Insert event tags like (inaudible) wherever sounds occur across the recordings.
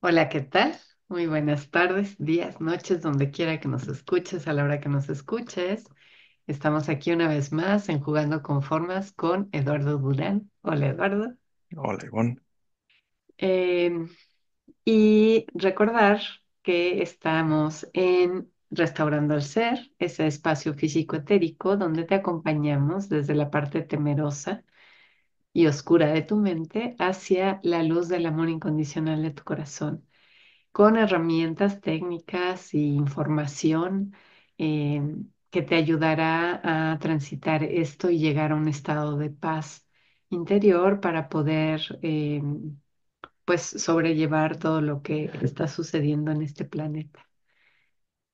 Hola, ¿qué tal? Muy buenas tardes, días, noches, donde quiera que nos escuches, a la hora que nos escuches. Estamos aquí una vez más en Jugando con Formas con Eduardo Durán. Hola, Eduardo. Hola, Ivonne. Em, y recordar que estamos en Restaurando el Ser, ese espacio físico etérico donde te acompañamos desde la parte temerosa y oscura de tu mente hacia la luz del amor incondicional de tu corazón, con herramientas técnicas y información eh, que te ayudará a transitar esto y llegar a un estado de paz interior para poder eh, pues sobrellevar todo lo que está sucediendo en este planeta.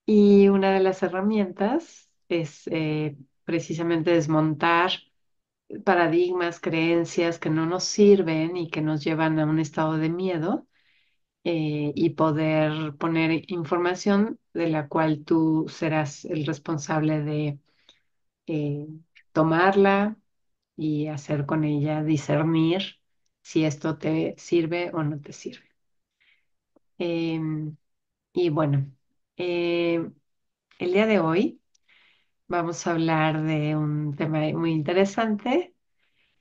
Y una de las herramientas es eh, precisamente desmontar paradigmas, creencias que no nos sirven y que nos llevan a un estado de miedo eh, y poder poner información de la cual tú serás el responsable de eh, tomarla y hacer con ella discernir si esto te sirve o no te sirve. Em, y bueno, eh, el día de hoy Vamos a hablar de un tema muy interesante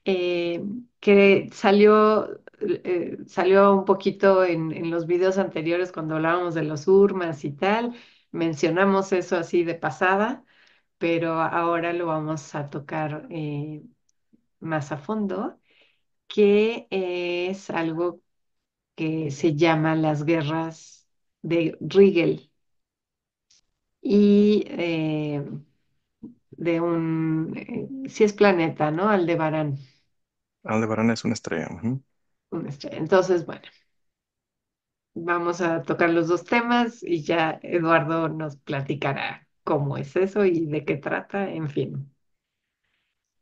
eh, que salió, eh, salió un poquito en, los videos anteriores cuando hablábamos de los urmas y tal. Mencionamos eso así de pasada, pero ahora lo vamos a tocar eh, más a fondo, que es algo que se llama las guerras de Riegel. Y de un, eh, si es planeta, ¿no? Aldebarán. Aldebarán es una estrella. Una estrella. Entonces, bueno, vamos a tocar los dos temas y ya Eduardo nos platicará cómo es eso y de qué trata, en fin.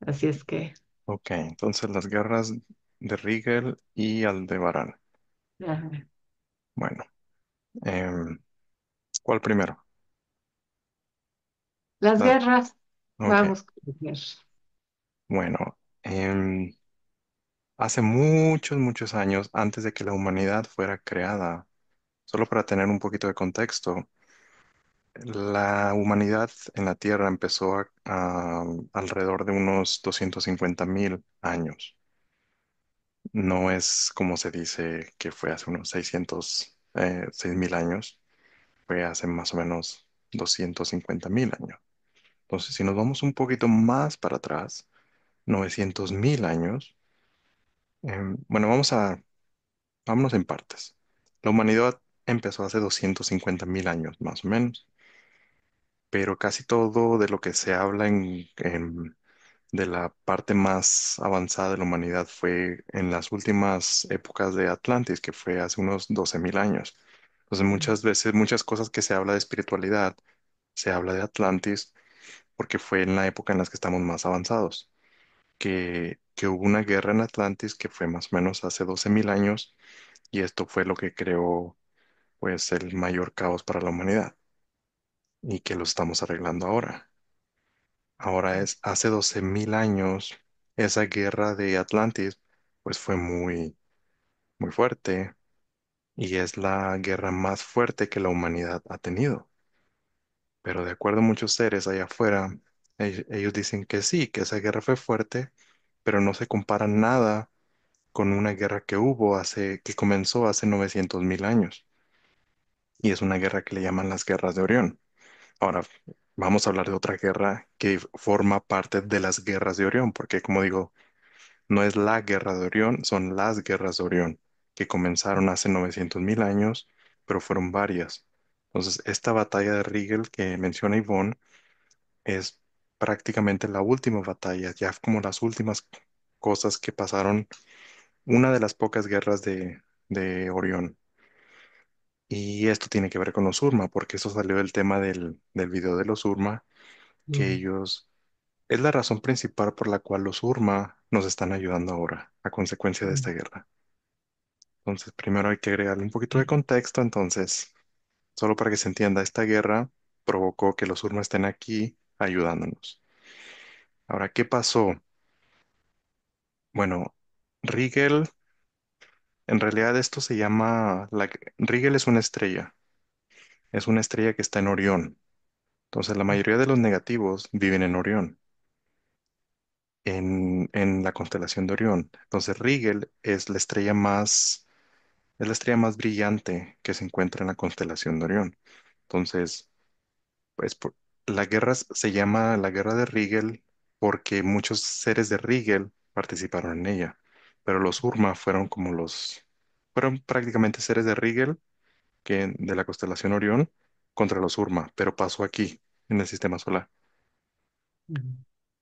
Así es que. Ok, entonces las guerras de Rigel y Aldebarán. Bueno, em, ¿cuál primero? Las guerras. Vamos Bueno, em, hace muchos, muchos años, antes de que la humanidad fuera creada, solo para tener un poquito de contexto, la humanidad en la Tierra empezó alrededor de unos 250.000 mil años. No es como se dice que fue hace unos 600, eh, mil años, fue hace más o menos 250.000 mil años. Entonces, si nos vamos un poquito más para atrás, 900.000 años, em, bueno, vamos a, vámonos en partes. La humanidad empezó hace 250.000 años, más o menos, pero casi todo de lo que se habla en, de la parte más avanzada de la humanidad fue en las últimas épocas de Atlantis, que fue hace unos 12.000 años. Entonces, muchas veces, muchas cosas que se habla de espiritualidad, se habla de Atlantis, porque fue en la época en las que estamos más avanzados, que, que hubo una guerra en Atlantis que fue más o menos hace 12.000 años y esto fue lo que creó pues el mayor caos para la humanidad y que lo estamos arreglando ahora. Ahora es hace 12.000 años esa guerra de Atlantis pues fue muy muy fuerte y es la guerra más fuerte que la humanidad ha tenido. Pero de acuerdo a muchos seres allá afuera, ellos dicen que sí, que esa guerra fue fuerte, pero no se compara nada con una guerra que hubo hace, que comenzó hace 900 mil años. Y es una guerra que le llaman las guerras de Orión. Ahora, vamos a hablar de otra guerra que forma parte de las guerras de Orión, porque como digo, no es la guerra de Orión, son las guerras de Orión, que comenzaron hace 900 mil años, pero fueron varias. Entonces, esta batalla de Riegel que menciona Yvonne es prácticamente la última batalla, ya como las últimas cosas que pasaron, una de las pocas guerras de, de Orión. Y esto tiene que ver con los Urma, porque eso salió del tema del, del video de los Urma, que mm. ellos, es la razón principal por la cual los Urma nos están ayudando ahora, a consecuencia de mm. esta guerra. Entonces, primero hay que agregarle un poquito de contexto, entonces Solo para que se entienda, esta guerra provocó que los urmas estén aquí ayudándonos. Ahora, ¿qué pasó? Bueno, Riegel, en realidad esto se llama, la, Riegel es una estrella, es una estrella que está en Orión. Entonces, la mayoría de los negativos viven en Orión, en, en la constelación de Orión. Entonces, Riegel es la estrella más es la estrella más brillante que se encuentra en la constelación de Orión. Entonces, pues la guerra se llama la guerra de Rigel porque muchos seres de Rigel participaron en ella, pero los Urma fueron como los, fueron prácticamente seres de Rigel que, de la constelación Orión contra los Urma, pero pasó aquí, en el sistema solar.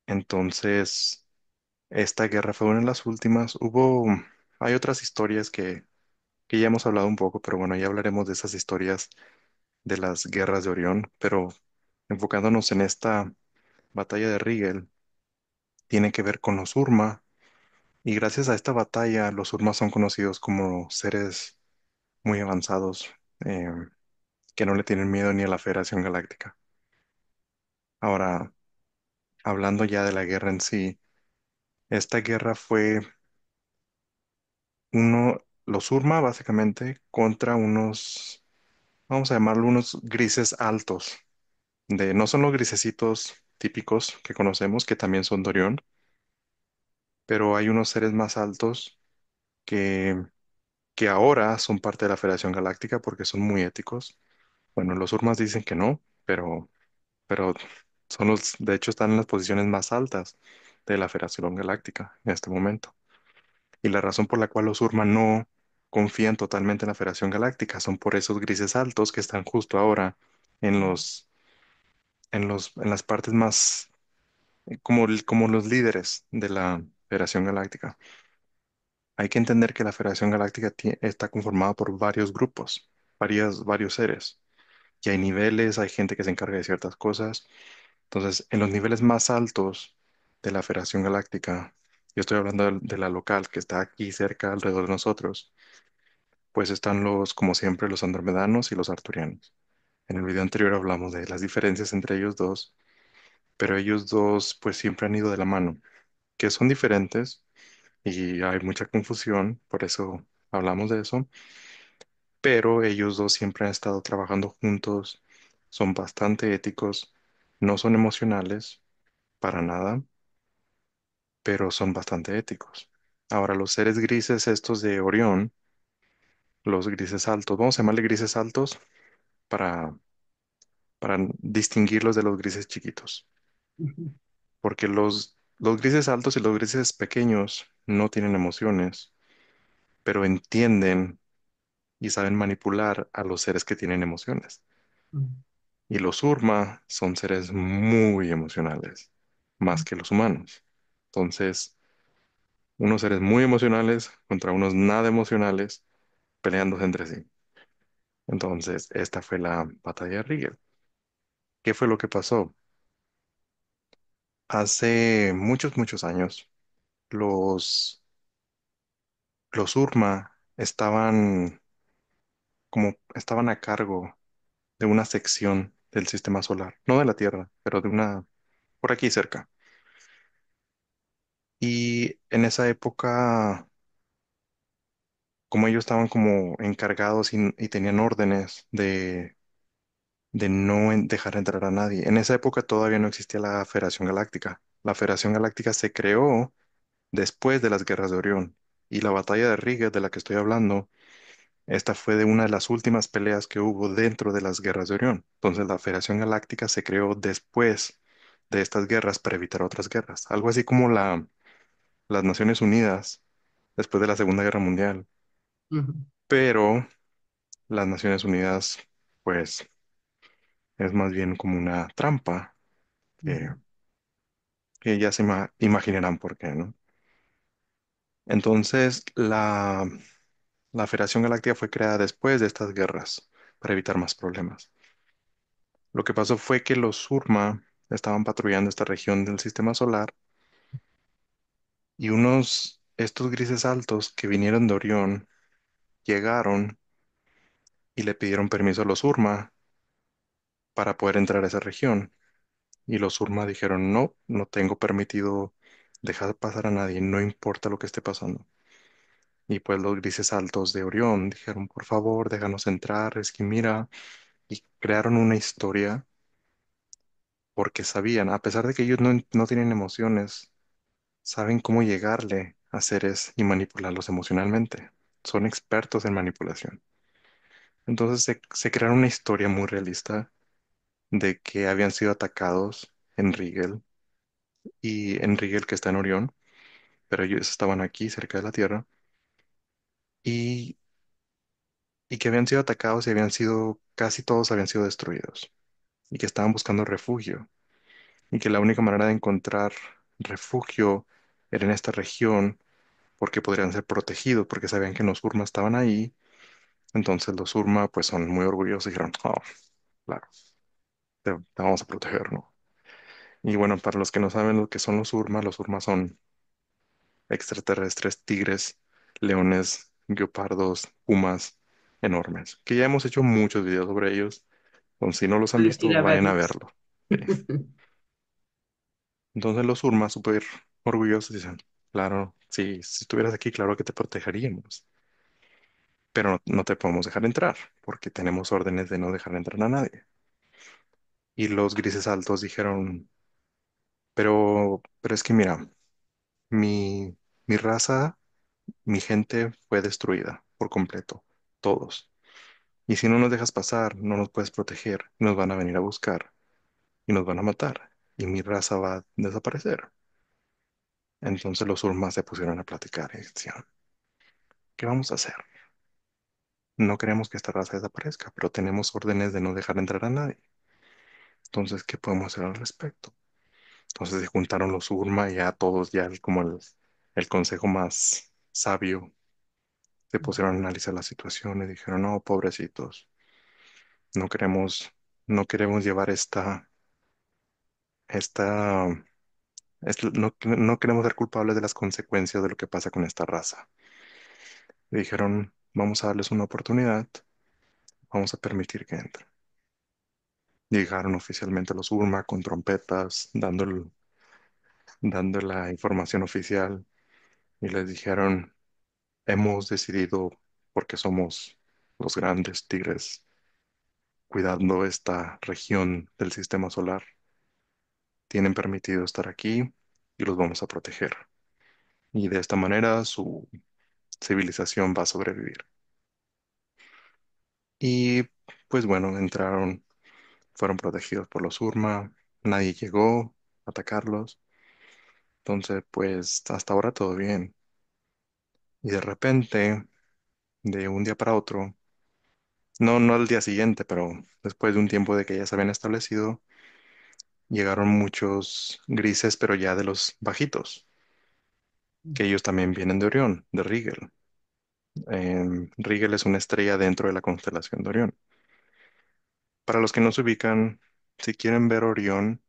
Entonces, esta guerra fue una de las últimas. Hubo, hay otras historias que que ya hemos hablado un poco, pero bueno, ya hablaremos de esas historias de las guerras de Orión, pero enfocándonos en esta batalla de Rigel, tiene que ver con los Urma, y gracias a esta batalla los Urma son conocidos como seres muy avanzados, eh, que no le tienen miedo ni a la Federación Galáctica. Ahora, hablando ya de la guerra en sí, esta guerra fue uno, los Urma, básicamente, contra unos, vamos a llamarlo unos grises altos. De, no son los grisecitos típicos que conocemos, que también son Dorión, pero hay unos seres más altos que, que ahora son parte de la Federación Galáctica porque son muy éticos. Bueno, los Urmas dicen que no, pero, pero son los, de hecho, están en las posiciones más altas de la Federación Galáctica en este momento. Y la razón por la cual los urmas no confían totalmente en la Federación Galáctica. Son por esos grises altos que están justo ahora en los, en los, en las partes más eh, como, como los líderes de la Federación Galáctica. Hay que entender que la Federación Galáctica está conformada por varios grupos, varias, varios seres. Y hay niveles, hay gente que se encarga de ciertas cosas. Entonces, en los niveles más altos de la Federación Galáctica yo estoy hablando de la local que está aquí cerca alrededor de nosotros, pues están los, como siempre, los andromedanos y los arturianos. En el video anterior hablamos de las diferencias entre ellos dos, pero ellos dos pues siempre han ido de la mano, que son diferentes y hay mucha confusión, por eso hablamos de eso, pero ellos dos siempre han estado trabajando juntos, son bastante éticos, no son emocionales para nada pero son bastante éticos. Ahora, los seres grises estos de Orión, los grises altos, vamos a llamarle grises altos para, para distinguirlos de los grises chiquitos. Porque los, grises altos y los grises pequeños no tienen emociones, pero entienden y saben manipular a los seres que tienen emociones. Y los Urma son seres muy emocionales, más que los humanos. Entonces, unos seres muy emocionales contra unos nada emocionales peleándose entre sí. Entonces, esta fue la batalla de Riegel. ¿Qué fue lo que pasó? Hace muchos, muchos años, los, los Urma estaban como estaban a cargo de una sección del sistema solar, no de la Tierra, pero de una por aquí cerca. Y en esa época, como ellos estaban como encargados y, tenían órdenes de, de no dejar entrar a nadie, en esa época todavía no existía la Federación Galáctica. La Federación Galáctica se creó después de las guerras de Orión. Y la batalla de Riga de la que estoy hablando, esta fue de una de las últimas peleas que hubo dentro de las guerras de Orión. Entonces la Federación Galáctica se creó después de estas guerras para evitar otras guerras. Algo así como la las Naciones Unidas después de la Segunda Guerra Mundial, pero las Naciones Unidas, pues, es más bien como una trampa que, ya se imaginarán por qué, ¿no? Entonces, la, la Federación Galáctica fue creada después de estas guerras para evitar más problemas. Lo que pasó fue que los Surma estaban patrullando esta región del sistema solar y unos, estos grises altos que vinieron de Orión, llegaron y le pidieron permiso a los Urma para poder entrar a esa región. Y los Urma dijeron, no, no tengo permitido dejar pasar a nadie, no importa lo que esté pasando. Y pues los grises altos de Orión dijeron, por favor, déjanos entrar, es que mira, y crearon una historia porque sabían, a pesar de que ellos no, no tienen emociones, Saben cómo llegarle a seres y manipularlos emocionalmente. Son expertos en manipulación. Entonces se, crearon una historia muy realista de que habían sido atacados en Riegel. y en Rigel que está en Orión, pero ellos estaban aquí cerca de la Tierra y, y que habían sido atacados y habían sido, casi todos habían sido destruidos y que estaban buscando refugio y que la única manera de encontrar refugio era en esta región, porque podrían ser protegidos, porque sabían que los urmas estaban ahí. Entonces los urmas pues son muy orgullosos y dijeron, oh, claro, te, vamos a proteger, ¿no? Y bueno, para los que no saben lo que son los urmas, los urmas son extraterrestres, tigres, leones, leopardos, pumas enormes, que ya hemos hecho muchos videos sobre ellos. si no los han visto, vayan a verlo. (laughs) Sí. Entonces los Urmas, súper orgullosos, dicen, claro, si, estuvieras aquí, claro que te protegeríamos, pero no, te podemos dejar entrar, porque tenemos órdenes de no dejar entrar a nadie. Y los grises altos dijeron, pero, pero es que mira, mi, mi raza, mi gente fue destruida por completo, todos. Y si no nos dejas pasar, no nos puedes proteger, nos van a venir a buscar y nos van a matar y mi raza va a desaparecer. Entonces los urmas se pusieron a platicar y decían, ¿qué vamos a hacer? No queremos que esta raza desaparezca, pero tenemos órdenes de no dejar entrar a nadie. Entonces, ¿qué podemos hacer al respecto? Entonces se juntaron los Urmas. y a todos, ya como el, el consejo más sabio, se pusieron a analizar la situación y dijeron, no, pobrecitos, no queremos, no queremos llevar esta, esta, no, no queremos ser culpables de las consecuencias de lo que pasa con esta raza. Dijeron, vamos a darles una oportunidad, vamos a permitir que entren. Llegaron oficialmente los URMA con trompetas, dando, dando la información oficial y les dijeron, hemos decidido, porque somos los grandes tigres, cuidando esta región del sistema solar tienen permitido estar aquí y los vamos a proteger. Y de esta manera su civilización va a sobrevivir. Y pues bueno, entraron, fueron protegidos por los Urma, nadie llegó a atacarlos. Entonces, pues hasta ahora todo bien. Y de repente, de un día para otro, no, no al día siguiente, pero después de un tiempo de que ya se habían establecido, llegaron muchos grises, pero ya de los bajitos, que ellos también vienen de Orión, de Rigel. Riegel em, Rigel es una estrella dentro de la constelación de Orión. Para los que no se ubican, si quieren ver Orión,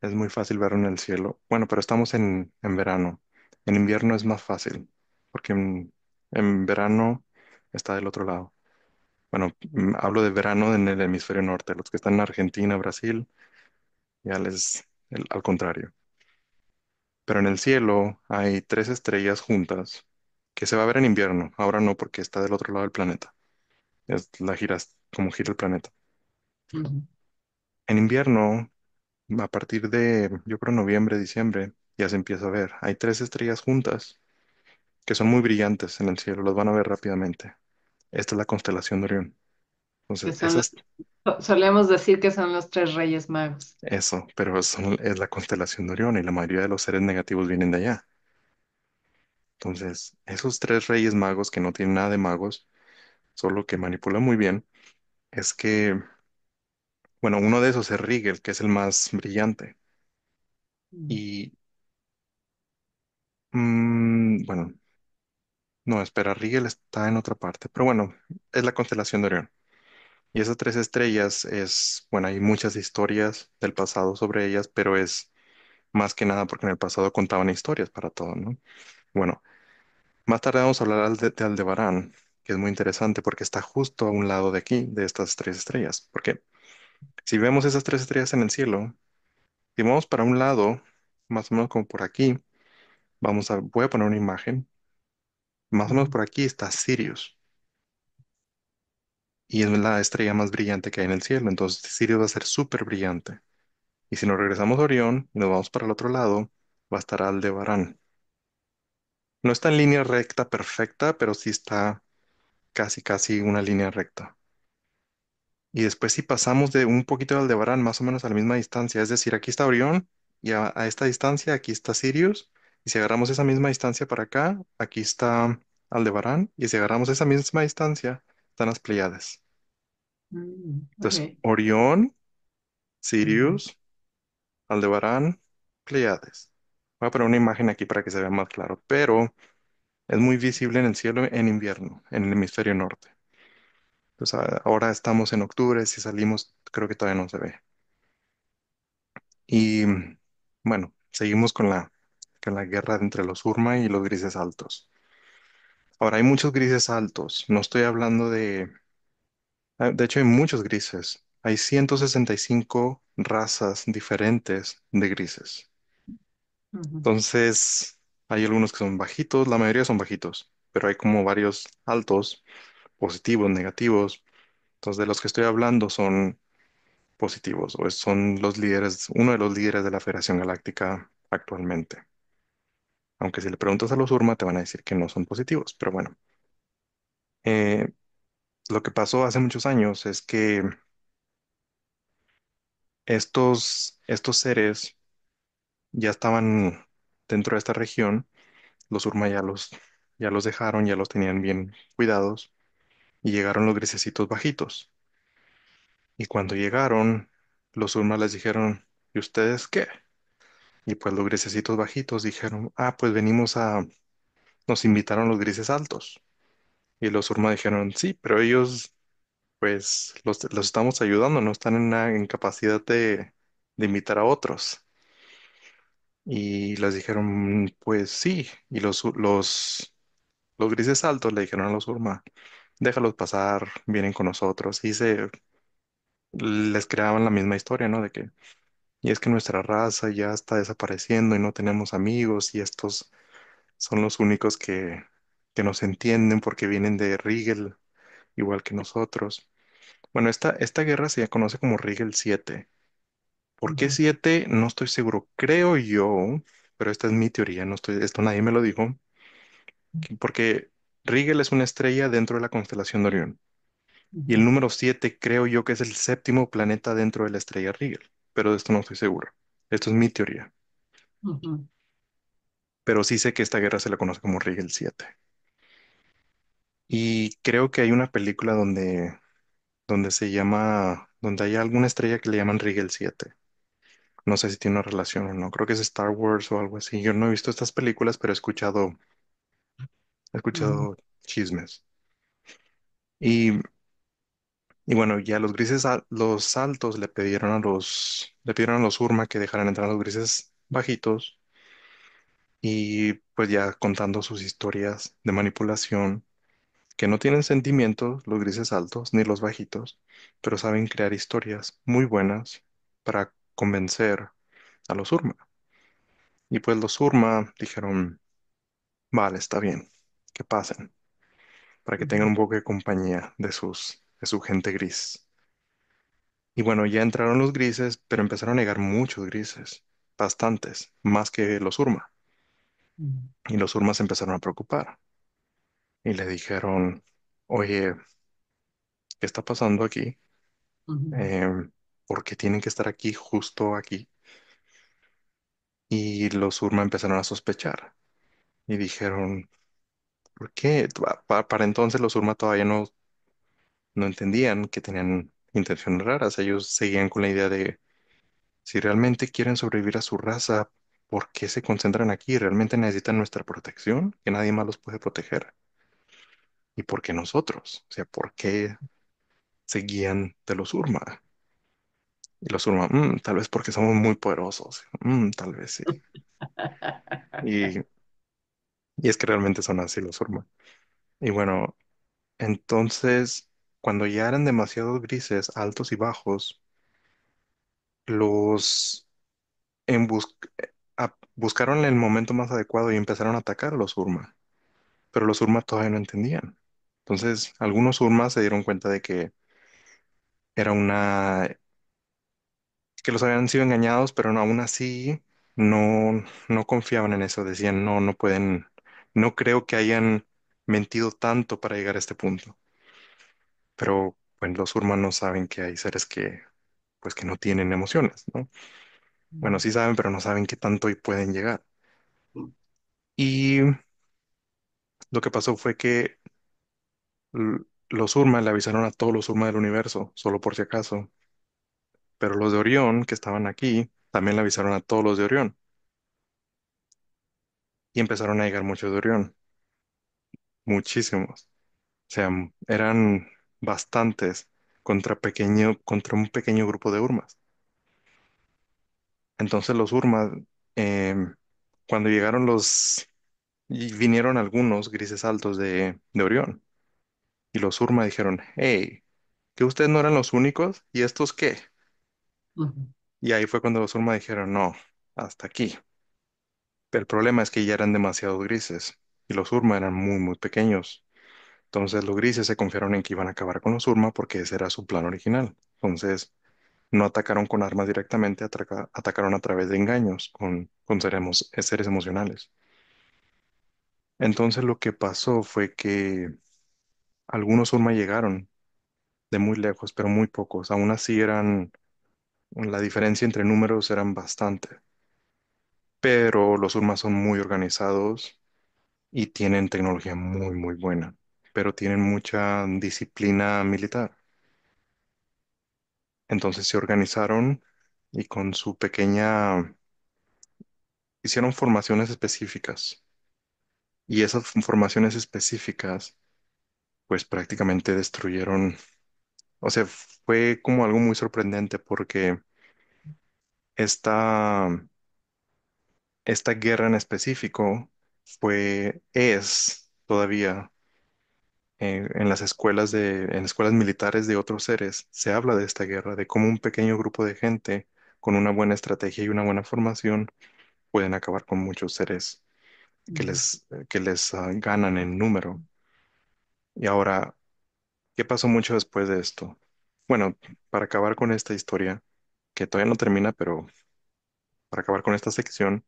es muy fácil verlo en el cielo. Bueno, pero estamos en, verano. En invierno es más fácil, porque en, en verano está del otro lado. Bueno, mm, hablo de verano en el hemisferio norte. Los que están en Argentina, Brasil, ya es, al contrario. Pero en el cielo hay tres estrellas juntas que se va a ver en invierno. Ahora no, porque está del otro lado del planeta. Es la giras, como gira el planeta. En invierno, a partir de, yo creo, noviembre, diciembre, ya se empieza a ver. Hay tres estrellas juntas que son muy brillantes en el cielo. Las van a ver rápidamente. Esta es la constelación de Orión. Entonces, (laughs) Solemos decir que son los tres reyes magos. Eso, pero es la constelación de Orión y la mayoría de los seres negativos vienen de allá. Entonces, esos tres reyes magos que no tienen nada de magos, solo que manipulan muy bien, es que, bueno, uno de esos es Rigel, que es el más brillante. Mm. Y, mm, bueno, no, espera, Rigel está en otra parte, pero bueno, es la constelación de Orión. Y esas tres estrellas es, bueno, hay muchas historias del pasado sobre ellas, pero es más que nada porque en el pasado contaban historias para todo, ¿no? Bueno, más tarde vamos a hablar de, de Aldebarán, que es muy interesante porque está justo a un lado de aquí, de estas tres estrellas. Porque si vemos esas tres estrellas en el cielo, si vamos para un lado, más o menos como por aquí, vamos a, voy a poner una imagen, más o menos por aquí está Sirius y es la estrella más brillante que hay en el cielo, entonces Sirius va a ser súper brillante. Y si nos regresamos a Orión y nos vamos para el otro lado, va a estar Aldebarán. No está en línea recta perfecta, pero sí está casi, casi una línea recta. Y después si pasamos de un poquito de Aldebarán, más o menos a la misma distancia, es decir, aquí está Orión y a, esta distancia aquí está Sirius, y si agarramos esa misma distancia para acá, aquí está Aldebarán, y si agarramos esa misma distancia, están las Pleiades. Mm, Entonces, Orión, Sirius, Aldebarán, Pleiades. Voy a poner una imagen aquí para que se vea más claro, pero es muy visible en el cielo en invierno, en el hemisferio norte. Entonces, ahora estamos en octubre, si salimos, creo que todavía no se ve. Y bueno, seguimos con la, con la guerra entre los Urma y los grises altos. Ahora, hay muchos grises altos. No estoy hablando de Ah, de hecho, hay muchos grises. Hay 165 razas diferentes de grises. Entonces, hay algunos que son bajitos, la mayoría son bajitos, pero hay como varios altos, positivos, negativos. Entonces, de los que estoy hablando son positivos, o son los líderes, uno de los líderes de la Federación Galáctica actualmente. Aunque si le preguntas a los Urma, te van a decir que no son positivos, pero bueno. Eh, lo que pasó hace muchos años es que estos, estos seres ya estaban dentro de esta región, los urmas ya los, ya los dejaron, ya los tenían bien cuidados y llegaron los grisecitos bajitos. Y cuando llegaron, los urmas les dijeron, ¿y ustedes qué? Y pues los grisecitos bajitos dijeron, ah, pues venimos a... Nos invitaron los grises altos. Y los Urma dijeron, sí, pero ellos, pues, los, estamos ayudando, no están en, capacidad de, de invitar a otros. Y les dijeron, pues sí. Y los, los, los grises altos le dijeron a los Urma, déjalos pasar, vienen con nosotros. Y se les creaban la misma historia, ¿no? De que, y es que nuestra raza ya está desapareciendo y no tenemos amigos y estos son los únicos que, que nos entienden porque vienen de Rigel, igual que nosotros. Bueno, esta, esta guerra se conoce como Riegel 7. ¿Por qué 7? No estoy seguro. Creo yo, pero esta es mi teoría, no estoy, esto nadie me lo dijo, porque Rigel es una estrella dentro de la constelación de Orión. Y el número 7 creo yo que es el séptimo planeta dentro de la estrella Rigel, pero de esto no estoy seguro. Esto es mi teoría, pero sí sé que esta guerra se la conoce como Riegel 7. Y creo que hay una película donde, donde se llama, donde hay alguna estrella que le llaman Rigel 7. No sé si tiene una relación o no. Creo que es Star Wars o algo así. Yo no he visto estas películas, pero he escuchado, he mm. escuchado chismes. Y, y bueno, ya los grises, los saltos le pidieron a los, le pidieron a los Urma que dejaran entrar a los grises bajitos y pues ya contando sus historias de manipulación que no tienen sentimientos, los grises altos ni los bajitos, pero saben crear historias muy buenas para convencer a los Urma. Y pues los Urma dijeron, vale, está bien, que pasen, para que tengan un poco de compañía de sus, de su gente gris. Y bueno, ya entraron los grises, pero empezaron a negar muchos grises, bastantes, más que los Urma. Y los Urmas empezaron a preocupar y le dijeron, oye, ¿qué está pasando aquí? porque em, ¿por qué tienen que estar aquí, justo aquí? Y los Urma empezaron a sospechar y dijeron, ¿por qué? Para entonces los Urma todavía no, no entendían que tenían intenciones raras. Ellos seguían con la idea de, si realmente quieren sobrevivir a su raza, ¿por qué se concentran aquí? ¿Realmente necesitan nuestra protección? Que nadie más los puede proteger. ¿Y por qué nosotros? O sea, ¿por qué seguían de los Urma? Y los Urma, mm, tal vez porque somos muy poderosos, mm, tal vez sí. (laughs) Y, es que realmente son así los Urma. Y bueno, entonces, cuando ya eran demasiados grises, altos y bajos, los en buscaron el momento más adecuado y empezaron a atacar a los Urma. Pero los Urma todavía no entendían. Entonces, algunos urmas se dieron cuenta de que era una, que los habían sido engañados, pero no- aún así no, no confiaban en eso. Decían, no, no pueden, no creo que hayan mentido tanto para llegar a este punto. Pero bueno, pues, los no saben que hay seres que, pues que no tienen emociones, ¿no? Bueno, sí saben, pero no saben qué tanto y pueden llegar. Y lo que pasó fue que los Urmas le avisaron a todos los Urmas del universo, solo por si acaso. Pero los de Orión, que estaban aquí, también le avisaron a todos los de Orión. Y empezaron a llegar muchos de Orión, muchísimos. O sea, eran bastantes contra pequeño, contra un pequeño grupo de Urmas. Entonces los Urmas, em, cuando llegaron los, vinieron algunos grises altos de Orión. Y los Urma dijeron, hey, que ustedes no eran los únicos, ¿y estos qué? Y ahí fue cuando los Urma dijeron, no, hasta aquí. Pero El problema es que ya eran demasiado grises, y los Urma eran muy, muy pequeños. Entonces los grises se confiaron en que iban a acabar con los Urma porque ese era su plan original. Entonces no atacaron con armas directamente, atacaron a través de engaños con, con seres emocionales. Entonces lo que pasó fue que algunos urmas llegaron de muy lejos, pero muy pocos. Aún así eran, la diferencia entre números eran bastante. Pero los Urmas son muy organizados y tienen tecnología muy, muy buena, pero tienen mucha disciplina militar. Entonces se organizaron y con su pequeña... hicieron formaciones específicas. Y esas formaciones específicas pues prácticamente destruyeron, o sea, fue como algo muy sorprendente porque esta, esta guerra en específico fue, es todavía eh, en las escuelas de, en escuelas militares de otros seres, se habla de esta guerra, de cómo un pequeño grupo de gente con una buena estrategia y una buena formación pueden acabar con muchos seres que les, que les ah, ganan en número. Y ahora, ¿qué pasó mucho después de esto? Bueno, para acabar con esta historia, que todavía no termina, pero para acabar con esta sección,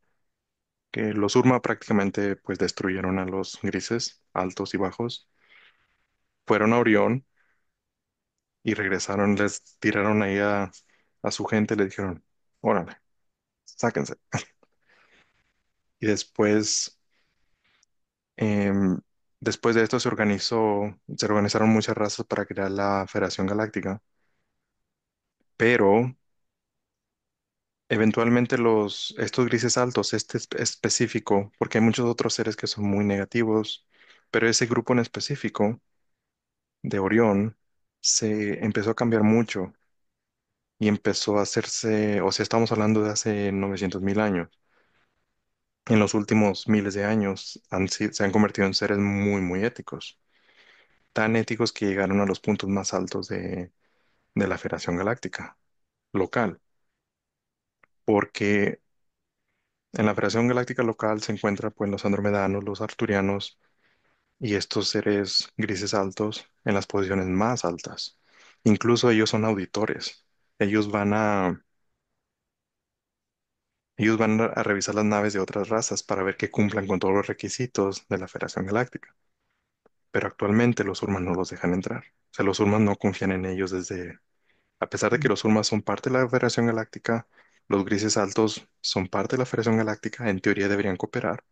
que los Urma prácticamente pues destruyeron a los grises, altos y bajos, fueron a Orión y regresaron, les tiraron ahí a, a su gente, le dijeron, órale, sáquense. (laughs) Y después... Em, Después de esto se organizó, se organizaron muchas razas para crear la Federación Galáctica, pero eventualmente los, estos grises altos, este específico, porque hay muchos otros seres que son muy negativos, pero ese grupo en específico de Orión se empezó a cambiar mucho y empezó a hacerse, o sea, estamos hablando de hace 900.000 años en los últimos miles de años han se han convertido en seres muy, muy éticos, tan éticos que llegaron a los puntos más altos de, la Federación Galáctica local, porque en la Federación Galáctica local se encuentran pues los andromedanos, los arturianos y estos seres grises altos en las posiciones más altas. Incluso ellos son auditores. Ellos van a ellos van a revisar las naves de otras razas para ver que cumplan con todos los requisitos de la Federación Galáctica. Pero actualmente los Urmas no los dejan entrar. O sea, los Urmas no confían en ellos desde... A pesar de que mm. los Urmas son parte de la Federación Galáctica, los grises altos son parte de la Federación Galáctica, en teoría deberían cooperar,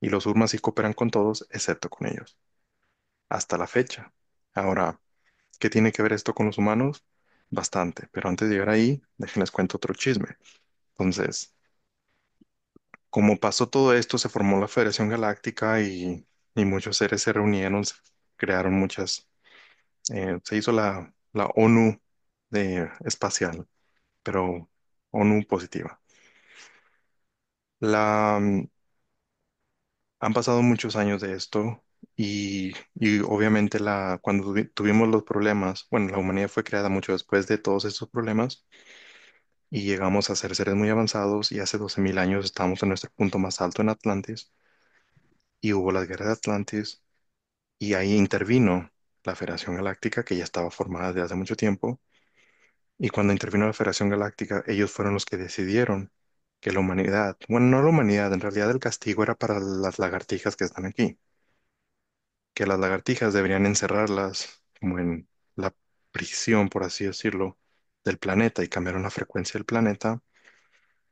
y los Urmas sí cooperan con todos, excepto con ellos. Hasta la fecha. Ahora, ¿qué tiene que ver esto con los humanos? Bastante, pero antes de llegar ahí, déjenles cuento otro chisme. Entonces, como pasó todo esto, se formó la Federación Galáctica y, muchos seres se reunieron, se crearon muchas, eh, se hizo la, ONU de, eh, espacial, pero ONU positiva. La, mm, han pasado muchos años de esto y, obviamente la, cuando tuvimos los problemas, bueno, la humanidad fue creada mucho después de todos estos problemas y llegamos a ser seres muy avanzados y hace 12.000 años estábamos en nuestro punto más alto en Atlantis y hubo las guerras de Atlantis y ahí intervino la Federación Galáctica que ya estaba formada desde hace mucho tiempo y cuando intervino la Federación Galáctica ellos fueron los que decidieron que la humanidad, bueno, no la humanidad, en realidad el castigo era para las lagartijas que están aquí, que las lagartijas deberían encerrarlas como en la prisión, por así decirlo, del planeta y cambiaron la frecuencia del planeta.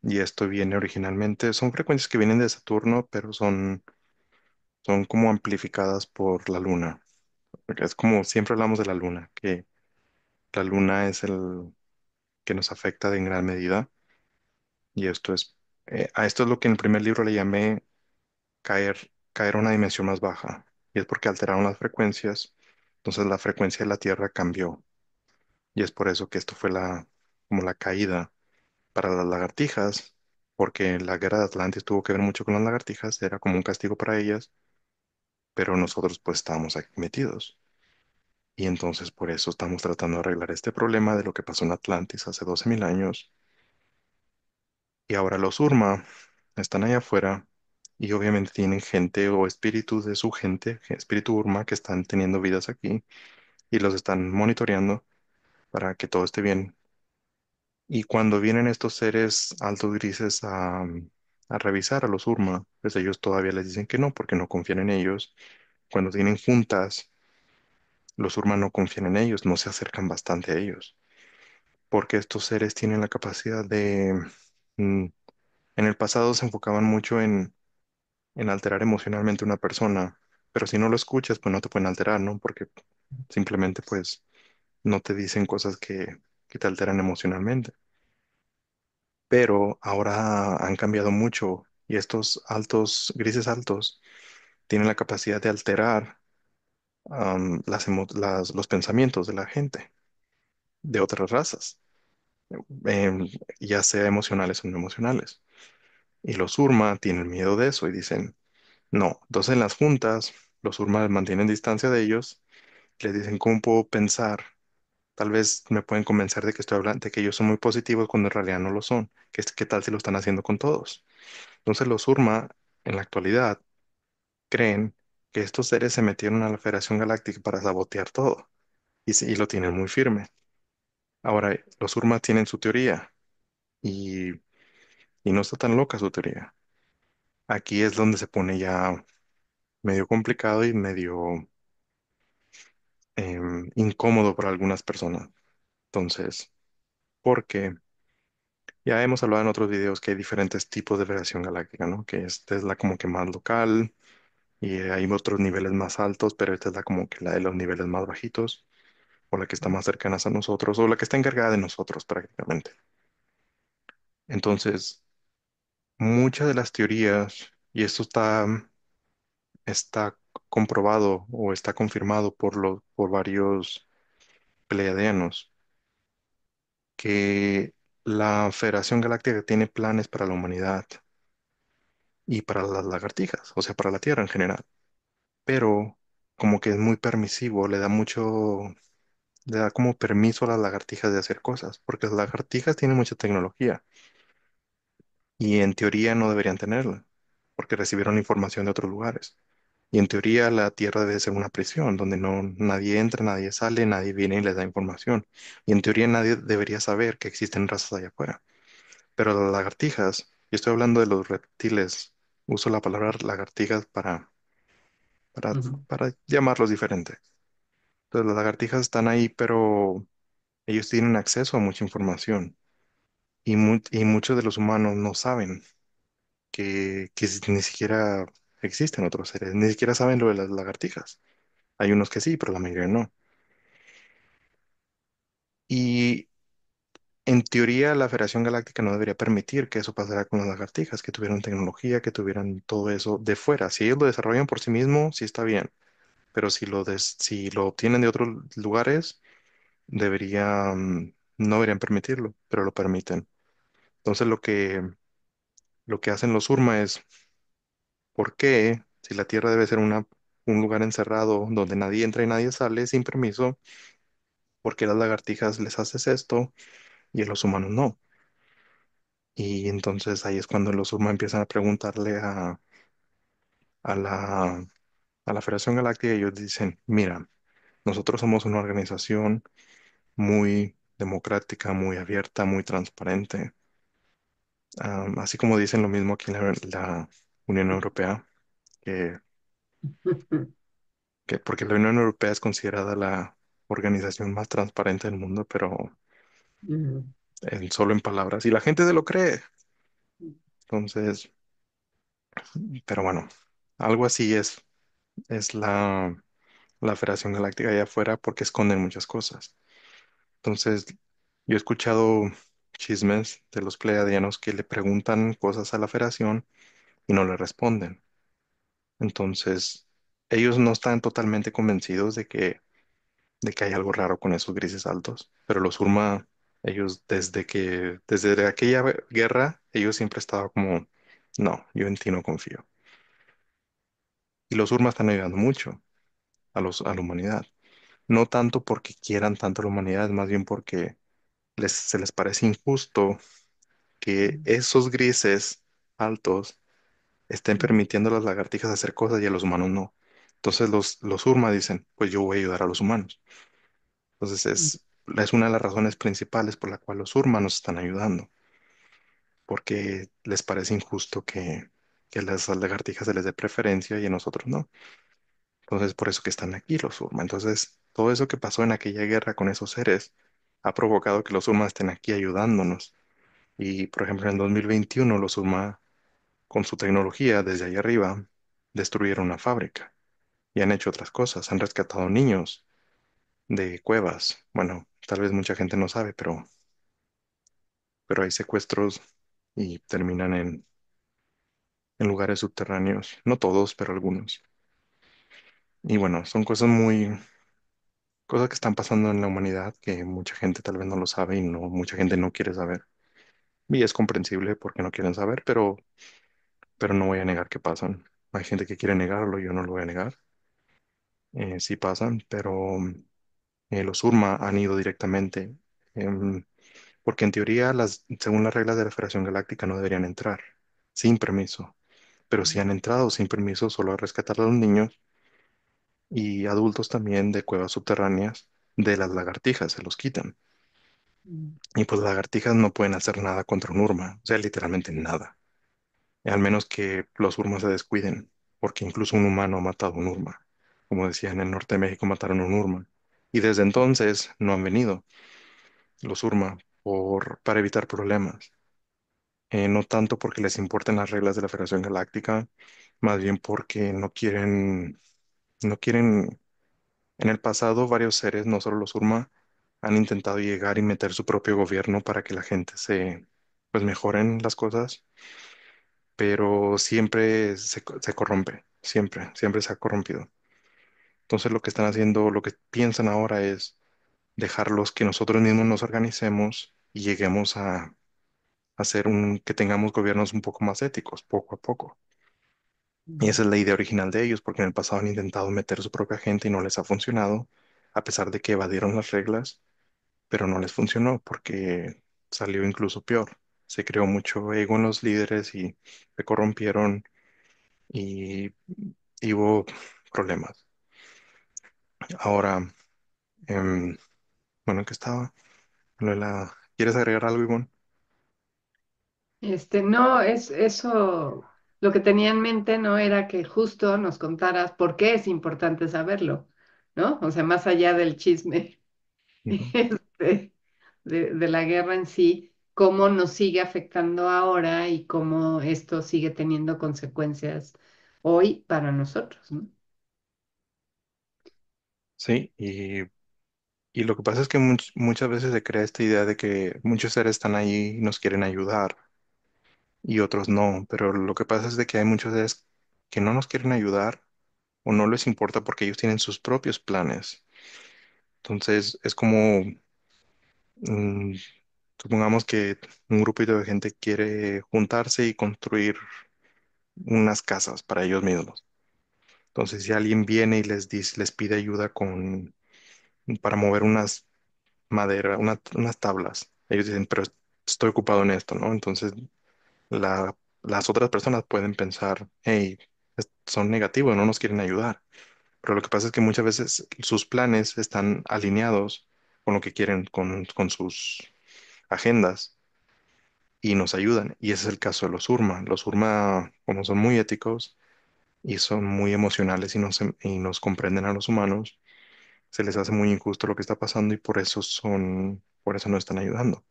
Y esto viene originalmente, son frecuencias que vienen de Saturno, pero son, son como amplificadas por la luna. Es como siempre hablamos de la luna, que la luna es el que nos afecta en gran medida. Y esto es, eh, a esto es lo que en el primer libro le llamé caer, caer a una dimensión más baja. Y es porque alteraron las frecuencias, entonces la frecuencia de la Tierra cambió. Y es por eso que esto fue la, como la caída para las lagartijas, porque la guerra de Atlantis tuvo que ver mucho con las lagartijas, era como un castigo para ellas, pero nosotros pues estábamos aquí metidos. Y entonces por eso estamos tratando de arreglar este problema de lo que pasó en Atlantis hace 12.000 años. Y ahora los Urma están allá afuera y obviamente tienen gente o espíritus de su gente, espíritu Urma, que están teniendo vidas aquí y los están monitoreando para que todo esté bien. Y cuando vienen estos seres altos grises a, revisar a los Urma, pues ellos todavía les dicen que no porque no confían en ellos. Cuando tienen juntas, los Urma no confían en ellos, no se acercan bastante a ellos, porque estos seres tienen la capacidad de... Mm, en el pasado se enfocaban mucho en, en alterar emocionalmente a una persona, pero si no lo escuchas, pues no te pueden alterar, ¿no? Porque simplemente pues no te dicen cosas que, te alteran emocionalmente. Pero ahora han cambiado mucho y estos altos, grises altos, tienen la capacidad de alterar las los pensamientos de la gente, de otras razas, em, ya sea emocionales o no emocionales. Y los Urma tienen miedo de eso y dicen, no, entonces en las juntas los urmas mantienen distancia de ellos, les dicen cómo puedo pensar Tal vez me pueden convencer de que estoy hablando, de que ellos son muy positivos cuando en realidad no lo son. ¿Qué, tal si lo están haciendo con todos? Entonces los Urma, en la actualidad, creen que estos seres se metieron a la Federación Galáctica para sabotear todo y, lo tienen muy firme. Ahora, los Urmas tienen su teoría y, y no está tan loca su teoría. Aquí es donde se pone ya medio complicado y medio Em, incómodo para algunas personas. Entonces, porque ya hemos hablado en otros videos que hay diferentes tipos de relación galáctica, ¿no? Que esta es la como que más local y hay otros niveles más altos, pero esta es la como que la de los niveles más bajitos o la que está más cercana a nosotros o la que está encargada de nosotros prácticamente. Entonces, muchas de las teorías, y esto está, está comprobado o está confirmado por, los, por varios pleiadianos que la Federación Galáctica tiene planes para la humanidad y para las lagartijas, o sea, para la Tierra en general. Pero como que es muy permisivo, le da mucho, le da como permiso a las lagartijas de hacer cosas, porque las lagartijas tienen mucha tecnología y en teoría no deberían tenerla, porque recibieron información de otros lugares. Y en teoría la Tierra debe ser una prisión donde no nadie entra, nadie sale, nadie viene y les da información. Y en teoría nadie debería saber que existen razas allá afuera. Pero las lagartijas, yo estoy hablando de los reptiles, uso la palabra lagartijas para, para, llamarlos diferentes. Entonces las lagartijas están ahí, pero ellos tienen acceso a mucha información y, muchos de los humanos no saben que, ni siquiera existen otros seres. Ni siquiera saben lo de las lagartijas. Hay unos que sí, pero la mayoría no. Y en teoría la Federación Galáctica no debería permitir que eso pasara con las lagartijas, que tuvieran tecnología, que tuvieran todo eso de fuera. Si ellos lo desarrollan por sí mismos, sí está bien. Pero si lo, si lo obtienen de otros lugares, debería, mm, no deberían permitirlo, pero lo permiten. Entonces lo que, lo que hacen los Urma es ¿Por qué, si la Tierra debe ser una, un lugar encerrado donde nadie entra y nadie sale sin permiso, por qué las lagartijas les haces esto y a los humanos no? Y entonces ahí es cuando los humanos empiezan a preguntarle a, la, Federación Galáctica y ellos dicen, mira, nosotros somos una organización muy democrática, muy abierta, muy transparente. así como dicen lo mismo aquí en la Unión Europea, (laughs) que, porque la Unión Europea es considerada la organización más transparente del mundo, pero en, solo en palabras, y la gente se lo cree. Entonces, pero bueno, algo así es, es la, la Federación Galáctica allá afuera porque esconden muchas cosas. Entonces, yo he escuchado chismes de los pleadianos que le preguntan cosas a la Federación y no le responden. Entonces, ellos no están totalmente convencidos de que, de que hay algo raro con esos grises altos, pero los Urma, ellos desde que, desde aquella guerra, ellos siempre estaban como, no, yo en ti no confío. Y los urmas están ayudando mucho a, los, a la humanidad. No tanto porque quieran tanto a la humanidad, más bien porque se les parece injusto que esos grises altos estén permitiendo a las lagartijas hacer cosas y a los humanos no. Entonces los, los Urma dicen, pues yo voy a ayudar a los humanos. Entonces mm. es, una de las razones principales por la cual los Urma nos están ayudando, porque les parece injusto que, que las lagartijas se les dé preferencia y a nosotros no. Entonces por eso que están aquí los Urma. Entonces todo eso que pasó en aquella guerra con esos seres ha provocado que los Urma estén aquí ayudándonos. Y por ejemplo en 2021 los Urma con su tecnología desde ahí arriba, destruyeron una fábrica y han hecho otras cosas. Han rescatado niños de cuevas. Bueno, tal vez mucha gente no sabe, pero, pero hay secuestros y terminan en, en lugares subterráneos. No todos, pero algunos. Y bueno, son cosas muy, cosas que están pasando en la humanidad que mucha gente tal vez no lo sabe y no, mucha gente no quiere saber. Y es comprensible porque no quieren saber, pero pero no voy a negar que pasan. Hay gente que quiere negarlo, yo no lo voy a negar. Eh, sí pasan, pero mm, eh, los URMA han ido directamente, em, porque en teoría, según las reglas de la Federación Galáctica, no deberían entrar sin permiso, pero si han entrado sin permiso solo a rescatar a los niños y adultos también de cuevas subterráneas de las lagartijas, se los quitan. Mm. Y pues las lagartijas no pueden hacer nada contra un Urma, o sea, literalmente nada al menos que los urmas se descuiden, porque incluso un humano ha matado un urma. Como decía, en el norte de México mataron un urma. Y desde entonces no han venido los urma por, para evitar problemas. Eh, no tanto porque les importen las reglas de la Federación Galáctica, más bien porque no quieren, no quieren, en el pasado varios seres, no solo los Urma, han intentado llegar y meter su propio gobierno para que la gente se, pues mejoren las cosas, pero siempre se, se corrompe, siempre, siempre se ha corrompido. Entonces lo que están haciendo, lo que piensan ahora es dejarlos que nosotros mismos nos organicemos y lleguemos a hacer un, que tengamos gobiernos un poco más éticos, poco a poco. Y esa es la idea original de ellos, porque en el pasado han intentado meter su propia gente y no les ha funcionado, a pesar de que evadieron las reglas, pero no les funcionó porque salió incluso peor se creó mucho ego en los líderes y se corrompieron y, hubo problemas. Ahora, em, bueno, ¿qué estaba? La... ¿Quieres agregar algo, Ivonne? Este, no, es eso. Lo que tenía en mente no era que justo nos contaras por qué es importante saberlo, ¿no? O sea, más allá del chisme (laughs) este, de, de la guerra en sí, cómo nos sigue afectando ahora y cómo esto sigue teniendo consecuencias hoy para nosotros, Sí, y, lo que pasa es que muchas veces se crea esta idea de que muchos seres están ahí y nos quieren ayudar y otros no, pero lo que pasa es de que hay muchos seres que no nos quieren ayudar o no les importa porque ellos tienen sus propios planes. Entonces es como mm, Supongamos que un grupito de gente quiere juntarse y construir unas casas para ellos mismos. Entonces, si alguien viene y les dice, les pide ayuda con para mover unas madera, unas tablas, ellos dicen, pero estoy ocupado en esto, ¿no? Entonces, las otras personas pueden pensar, hey, son negativos, no nos quieren ayudar. Pero lo que pasa es que muchas veces sus planes están alineados con lo que quieren, con sus agendas y nos ayudan. Y ese es el caso de los URMA. Los URMA, como son muy éticos y son muy emocionales y nos, y nos comprenden a los humanos, se les hace muy injusto lo que está pasando y por eso son, por eso no están ayudando.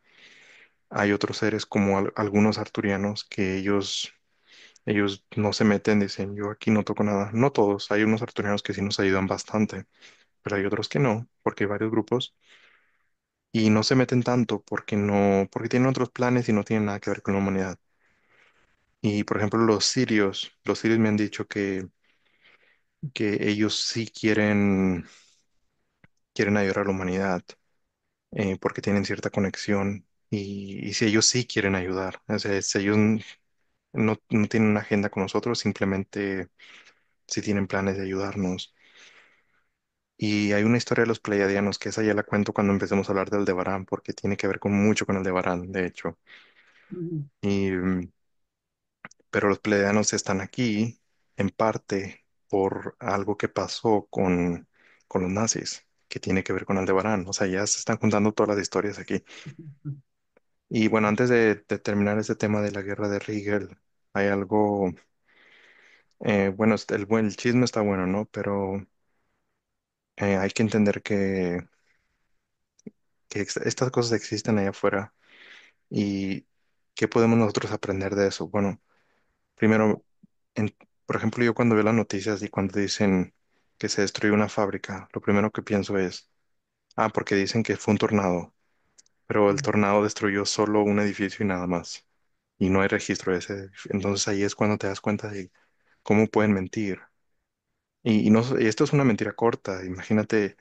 Hay otros seres como algunos arturianos que ellos, ellos no se meten, dicen yo aquí no toco nada. No todos, hay unos arturianos que sí nos ayudan bastante, pero hay otros que no, porque hay varios grupos y no se meten tanto porque no, porque tienen otros planes y no tienen nada que ver con la humanidad. Y por ejemplo, los sirios, los sirios me han dicho que, que ellos sí quieren, quieren ayudar a la humanidad eh, porque tienen cierta conexión y, si ellos sí quieren ayudar, o sea, si ellos no, no tienen una agenda con nosotros, simplemente si tienen planes de ayudarnos. Y hay una historia de los pleiadianos que esa ya la cuento cuando empecemos a hablar de Aldebarán, porque tiene que ver con mucho con Aldebarán, de hecho. Mm, pero los pleiadianos están aquí en parte por algo que pasó con, con los nazis, que tiene que ver con Aldebarán. O sea, ya se están juntando todas las historias aquí. Y bueno, antes de, terminar ese tema de la guerra de Riegel, hay algo, eh, bueno, el, el chisme está bueno, ¿no? Pero eh, hay que entender que, estas cosas existen allá afuera y qué podemos nosotros aprender de eso. Bueno, primero, por ejemplo, yo cuando veo las noticias y cuando dicen que se destruyó una fábrica, lo primero que pienso es, ah, porque dicen que fue un tornado, pero el tornado destruyó solo un edificio y nada más, y no hay registro de ese edificio. Entonces ahí es cuando te das cuenta de cómo pueden mentir y, esto es una mentira corta, imagínate,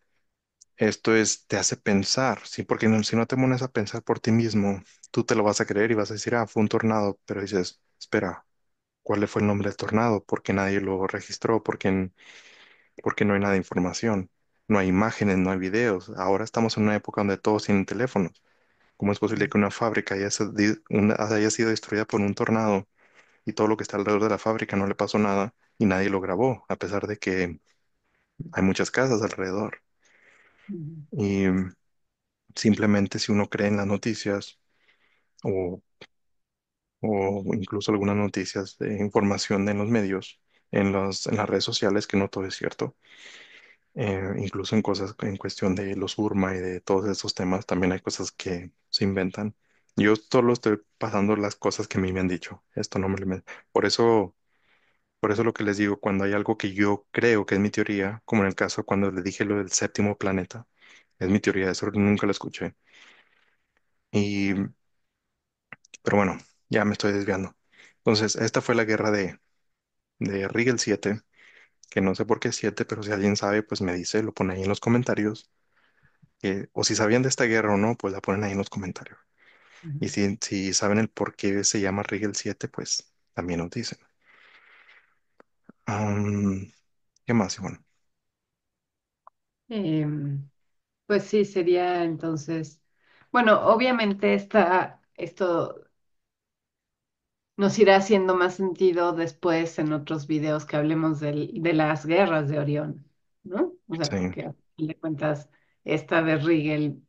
esto es, te hace pensar, ¿sí? Porque si no te pones a pensar por ti mismo, tú te lo vas a creer y vas a decir, ah, fue un tornado, pero dices, espera, ¿cuál le fue el nombre del tornado? Porque nadie lo registró, porque porque no hay nada de información, no hay imágenes, no hay videos. Ahora estamos en una época donde todos tienen teléfonos. ¿Cómo es posible que una fábrica haya sido destruida por un tornado y todo lo que está alrededor de la fábrica no le pasó nada y nadie lo grabó, a pesar de que hay muchas casas alrededor. Y simplemente si uno cree en las noticias o, o incluso algunas noticias de información en los medios, en, los, en las redes sociales, que no todo es cierto, eh, incluso en cosas en cuestión de los Burma y de todos esos temas, también hay cosas que se inventan. Yo solo estoy pasando las cosas que a mí me han dicho. Esto no me lo Por eso, por eso lo que les digo, cuando hay algo que yo creo que es mi teoría, como en el caso cuando le dije lo del séptimo planeta, es mi teoría, eso nunca lo escuché. Y, pero bueno, ya me estoy desviando. Entonces, esta fue la guerra de, de Riegel 7, que no sé por qué 7, pero si alguien sabe, pues me dice, lo pone ahí en los comentarios. o si sabían de esta guerra o no, pues la ponen ahí en los comentarios. Y si, saben el por qué se llama Rigel 7, pues también nos dicen. ¿qué más, Iván? Em, pues sí, sería entonces, bueno, obviamente esta, esto nos irá haciendo más sentido después en otros videos que hablemos de las guerras de Orión, ¿no? a cuentas, esta de Rigel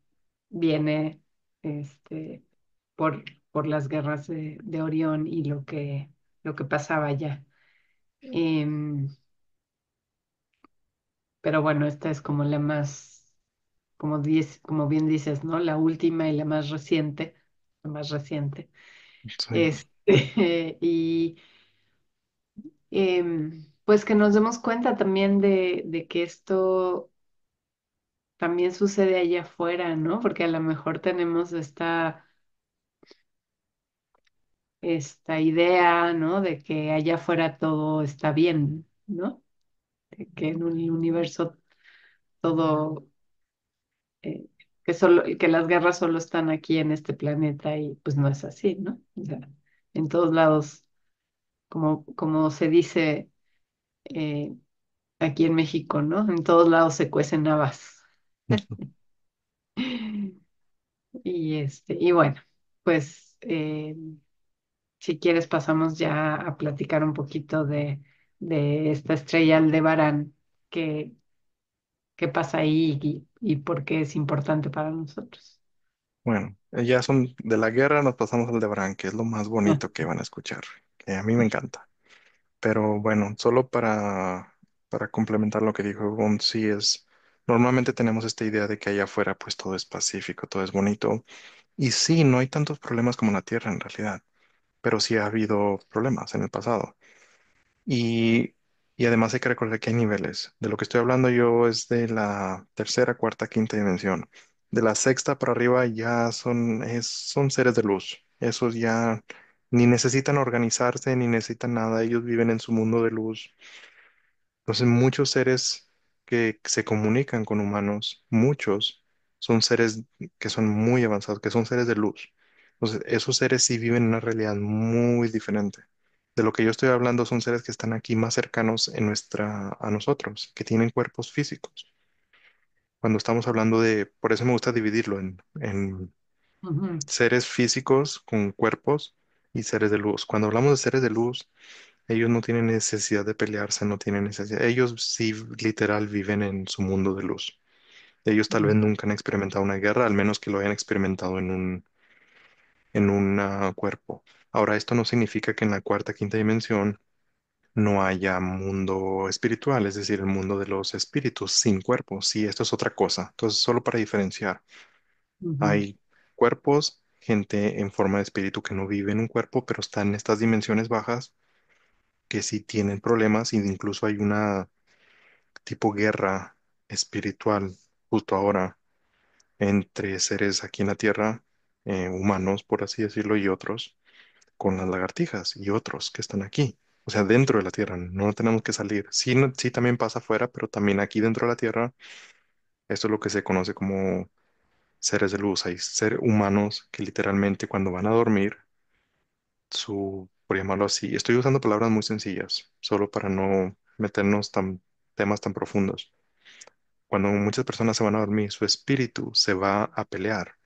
viene este, por, las guerras de, Orión y lo que, lo que pasaba allá. Em, pero bueno, esta es como la más, como, como bien dices, ¿no? La última y la más reciente, la más reciente. Este, (laughs) y em, pues que nos demos cuenta también de que esto también sucede allá afuera, ¿no? Porque a lo mejor tenemos esta esta idea, ¿no? De que allá afuera todo está bien, ¿no? De que en un universo todo, eh, que, solo, que las guerras solo están aquí en este planeta y pues no es así, ¿no? en todos lados, como, se dice eh, aquí en México, ¿no? En todos lados se cuecen habas. (laughs) (laughs) y, este, y bueno, pues... Eh, si quieres pasamos ya a platicar un poquito de, esta estrella Aldebarán, que, qué pasa ahí y, por qué es importante para nosotros. Bueno, eh, ya son de la guerra, nos pasamos al de que es lo más ah. bonito que van a escuchar, que a mí me encanta. Pero bueno, solo para, para complementar lo que dijo Gon, sí es, normalmente tenemos esta idea de que allá afuera pues todo es pacífico, todo es bonito, y sí, no hay tantos problemas como la Tierra en realidad pero sí ha habido problemas en el pasado. Y, y además hay que recordar que hay niveles. De lo que estoy hablando yo es de la tercera, cuarta, quinta dimensión. De la sexta para arriba ya son, es, son seres de luz. Esos ya ni necesitan organizarse, ni necesitan nada. Ellos viven en su mundo de luz. Entonces muchos seres que se comunican con humanos, muchos, son seres que son muy avanzados, que son seres de luz. Entonces, pues, esos seres sí viven en una realidad muy diferente. De lo que yo estoy hablando son seres que están aquí más cercanos en nuestra, a nosotros, que tienen cuerpos físicos. Cuando estamos hablando de, por eso me gusta dividirlo en, seres físicos con cuerpos y seres de luz. Cuando hablamos de seres de luz, ellos no tienen necesidad de pelearse, no tienen necesidad. Ellos sí literal viven en su mundo de luz. Ellos tal vez nunca han experimentado una guerra, al menos que lo hayan experimentado en un, en un cuerpo. Ahora, esto no significa que en la cuarta, quinta dimensión no haya mundo espiritual, es decir, el mundo de los espíritus sin cuerpo. Sí, esto es otra cosa. Entonces, solo para diferenciar, hay cuerpos, gente en forma de espíritu que no vive en un cuerpo, pero está en estas dimensiones bajas que sí tienen problemas, e incluso hay una tipo guerra espiritual justo ahora entre seres aquí en la Tierra eh, humanos, por así decirlo, y otros con las lagartijas y otros que están aquí. O sea, dentro de la Tierra, no tenemos que salir. Sí, también pasa afuera, pero también aquí dentro de la Tierra, esto es lo que se conoce como seres de luz. Hay seres humanos que literalmente cuando van a dormir, su, por llamarlo así, estoy usando palabras muy sencillas, solo para no meternos tan temas tan profundos. Cuando muchas personas se van a dormir, su espíritu se va a pelear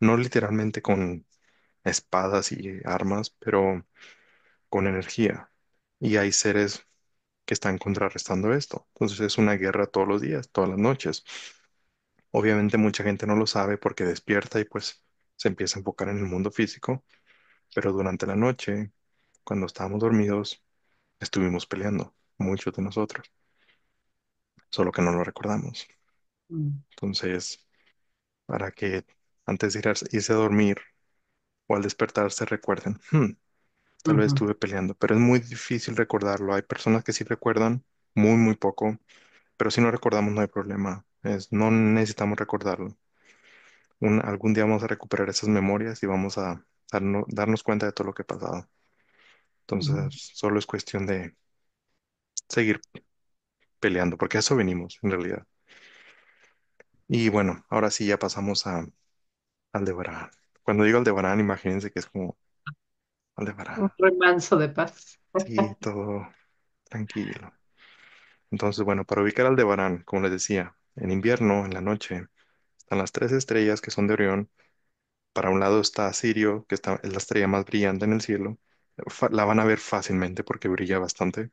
no literalmente con espadas y armas, pero con energía. Y hay seres que están contrarrestando esto. Entonces es una guerra todos los días, todas las noches. Obviamente mucha gente no lo sabe porque despierta y pues se empieza a enfocar en el mundo físico, pero durante la noche, cuando estábamos dormidos, estuvimos peleando, muchos de nosotros, solo que no lo recordamos. Mm. Entonces, para que antes de irse a dormir o al despertar se recuerden, (laughs) hmm, tal vez estuve peleando, pero es muy difícil recordarlo. Hay personas que sí recuerdan muy, muy poco, pero si no recordamos no hay problema. Es, no necesitamos recordarlo. algún día vamos a recuperar esas memorias y vamos a darnos cuenta de todo lo que ha pasado. Entonces, solo es cuestión de seguir peleando, porque eso venimos en realidad. Y bueno, ahora sí ya pasamos a Aldebarán. Cuando digo Aldebarán, imagínense que es como Un Aldebarán. remanso de paz. Sí, todo tranquilo. Entonces, bueno, para ubicar Aldebarán, como les decía, en invierno, en la noche, están las tres estrellas que son de Orión. Para un lado está Sirio, que está, es la estrella más brillante en el cielo. la van a ver fácilmente porque brilla bastante.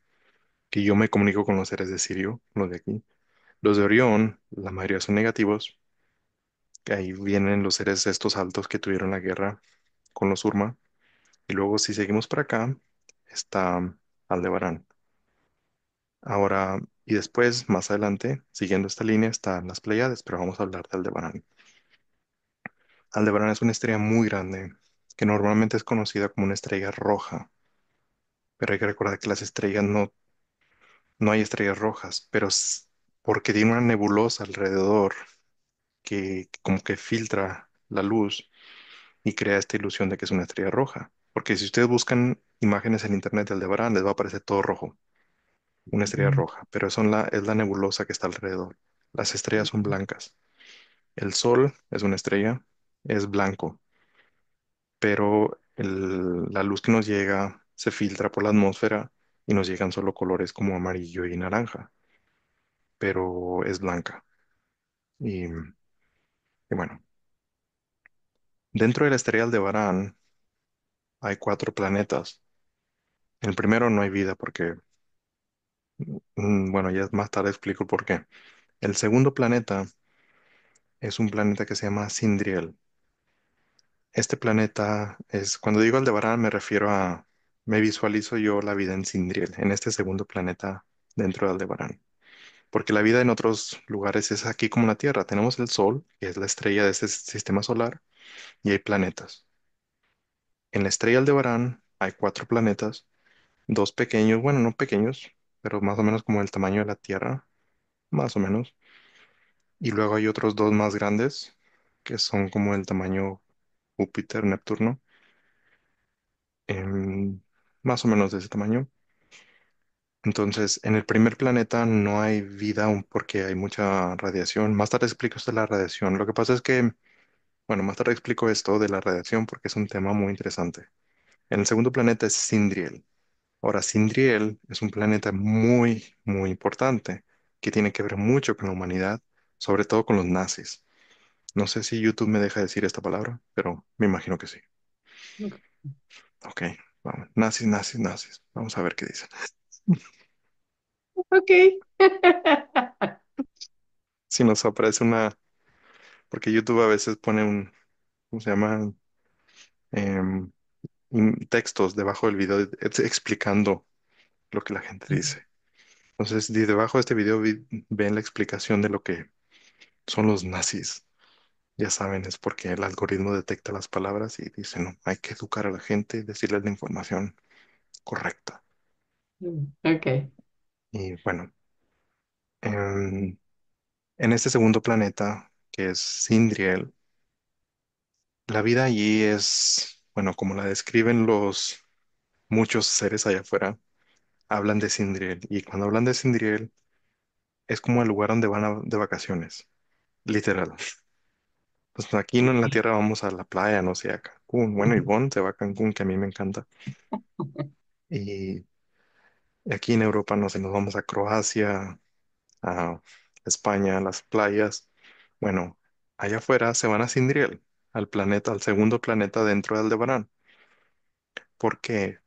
Que yo me comunico con los seres de Sirio, los de aquí. Los de Orión, la mayoría son negativos, ahí vienen los seres estos altos que tuvieron la guerra con los Urma. Y luego si seguimos para acá, está Aldebarán. Ahora, y después, más adelante, siguiendo esta línea, están las Pleiades, pero vamos a hablar de Aldebarán. Aldebarán es una estrella muy grande, que normalmente es conocida como una estrella roja. Pero hay que recordar que las estrellas no, no hay estrellas rojas, pero porque tiene una nebulosa alrededor que como que filtra la luz y crea esta ilusión de que es una estrella roja. Porque si ustedes buscan imágenes en internet de Aldebarán, les va a aparecer todo rojo, una estrella roja, pero la, es la nebulosa que está alrededor. Las estrellas son blancas. El sol es una estrella, es blanco, pero la luz que nos llega se filtra por la atmósfera y nos llegan solo colores como amarillo y naranja, pero es blanca. Y y bueno, dentro del la de Barán hay cuatro planetas. el primero no hay vida porque, mm, bueno, ya más tarde explico por qué. El segundo planeta es un planeta que se llama Sindriel. Este planeta es, cuando digo Aldebarán me refiero a, me visualizo yo la vida en Sindriel, en este segundo planeta dentro de Aldebarán porque la vida en otros lugares es aquí como la Tierra. Tenemos el Sol, que es la estrella de este sistema solar, y hay planetas. En la estrella Aldebarán hay cuatro planetas, dos pequeños, bueno, no pequeños, pero más o menos como el tamaño de la Tierra, más o menos. Y luego hay otros dos más grandes, que son como el tamaño Júpiter, Neptuno, em, más o menos de ese tamaño. Entonces, en el primer planeta no hay vida aún porque hay mucha radiación. Más tarde explico esto de la radiación. Lo que pasa es que, bueno, más tarde explico esto de la radiación porque es un tema muy interesante. En el segundo planeta es Sindriel. Ahora, Sindriel es un planeta muy, muy importante que tiene que ver mucho con la humanidad, sobre todo con los nazis. No sé si YouTube me deja decir esta palabra, pero me imagino que sí. Ok, vamos. Nazis, nazis, nazis. Vamos a ver qué dicen. Ok. (laughs) Si nos aparece una, porque YouTube a veces pone un, ¿cómo se llama? Em, textos debajo del video explicando lo que la gente dice. Entonces, debajo de este video ven la explicación de lo que son los nazis. Ya saben, es porque el algoritmo detecta las palabras y dice, no, hay que educar a la gente y decirles la información correcta. Ok. Y bueno, em, en este segundo planeta, que es Sindriel, la vida allí es, bueno, como la describen los muchos seres allá afuera, hablan de Sindriel. Y cuando hablan de Sindriel, es como el lugar donde van de vacaciones, literal. Pues aquí no en la tierra vamos a la playa, no sé, a Cancún. Bueno, Ivonne se va a Cancún, que a mí me encanta. (laughs) Y Aquí en Europa, no sé, nos vamos a Croacia, a España, a las playas. Bueno, allá afuera se van a Sindriel, al planeta, al segundo planeta dentro de Aldebarán. Porque,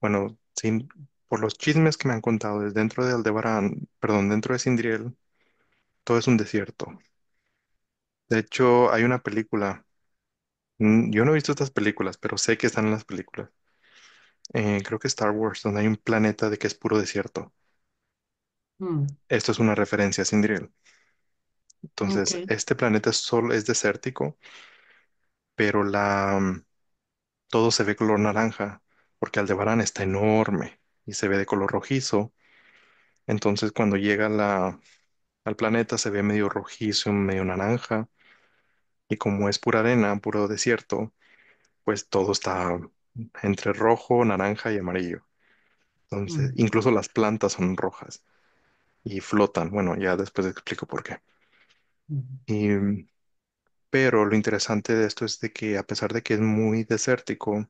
bueno, sin, por los chismes que me han contado, desde dentro de Aldebarán, perdón, dentro de Sindriel, todo es un desierto. De hecho, hay una película. Mm, yo no he visto estas películas, pero sé que están en las películas. Eh, creo que Star Wars, donde hay un planeta de que es puro desierto. Mm. Esto es una referencia a Sindriel. Entonces, este planeta solo es desértico, pero la, mm, todo se ve color naranja, porque Aldebarán está enorme y se ve de color rojizo. Entonces, cuando llega la, al planeta, se ve medio rojizo, medio naranja, y como es pura arena, puro desierto, pues todo está entre rojo, naranja y amarillo. Entonces, mm. incluso las plantas son rojas y flotan. Bueno, ya después explico por qué. pero lo interesante de esto es de que a pesar de que es muy desértico,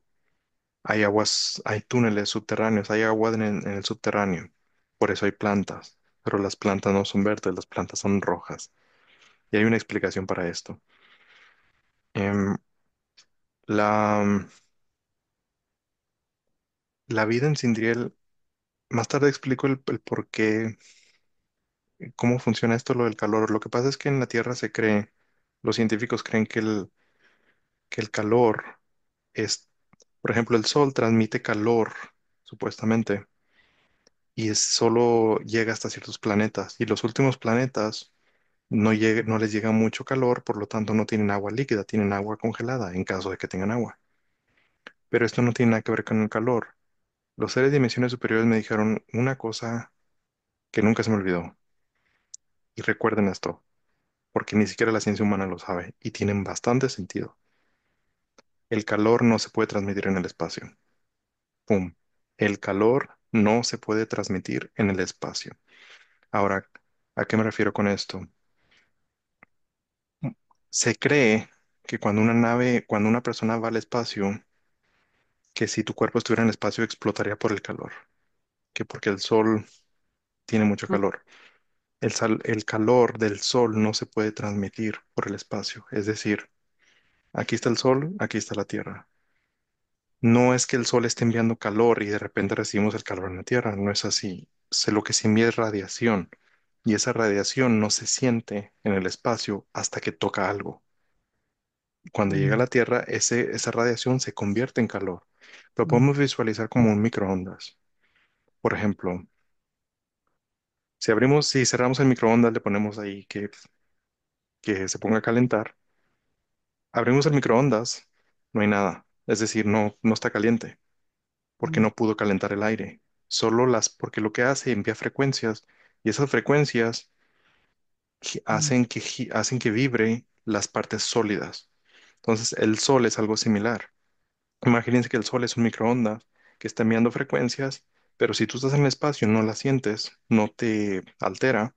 hay aguas, hay túneles subterráneos, hay agua en el, subterráneo. Por eso hay plantas, pero las plantas no son verdes, las plantas son rojas. Y hay una explicación para esto. Em, la, la vida en Sindriel, más tarde explico el, por qué, cómo funciona esto lo del calor. Lo que pasa es que en la Tierra se cree, los científicos creen que el, calor es, por ejemplo, el sol transmite calor, supuestamente, y es, solo llega hasta ciertos planetas. Y los últimos planetas no, no les llega mucho calor, por lo tanto no tienen agua líquida, tienen agua congelada, en caso de que tengan agua. Pero esto no tiene nada que ver con el calor. Los seres de dimensiones superiores me dijeron una cosa que nunca se me olvidó. Y recuerden esto, porque ni siquiera la ciencia humana lo sabe y tienen bastante sentido. El calor no se puede transmitir en el espacio. ¡Pum! El calor no se puede transmitir en el espacio. Ahora, ¿a qué me refiero con esto? Se cree que cuando una nave, cuando una persona va al espacio, que si tu cuerpo estuviera en el espacio explotaría por el calor, que porque el sol tiene mucho calor. El, el calor del sol no se puede transmitir por el espacio, es decir, aquí está el sol, aquí está la tierra. No es que el sol esté enviando calor y de repente recibimos el calor en la tierra, no es así. Se- lo que se envía es radiación y esa radiación no se siente en el espacio hasta que toca algo cuando llega a la Tierra, ese, esa radiación se convierte en calor. Lo podemos visualizar como un microondas. Por ejemplo, si abrimos, si cerramos el microondas, le ponemos ahí que, que se ponga a calentar. Abrimos el microondas, no hay nada. Es decir, no, no está caliente porque no pudo calentar el aire. Solo las, porque lo que hace envía frecuencias y esas frecuencias hacen que, hacen que vibre las partes sólidas. Entonces, el Sol es algo similar. Imagínense que el Sol es un microondas que está enviando frecuencias, pero si tú estás en el espacio no la sientes, no te altera,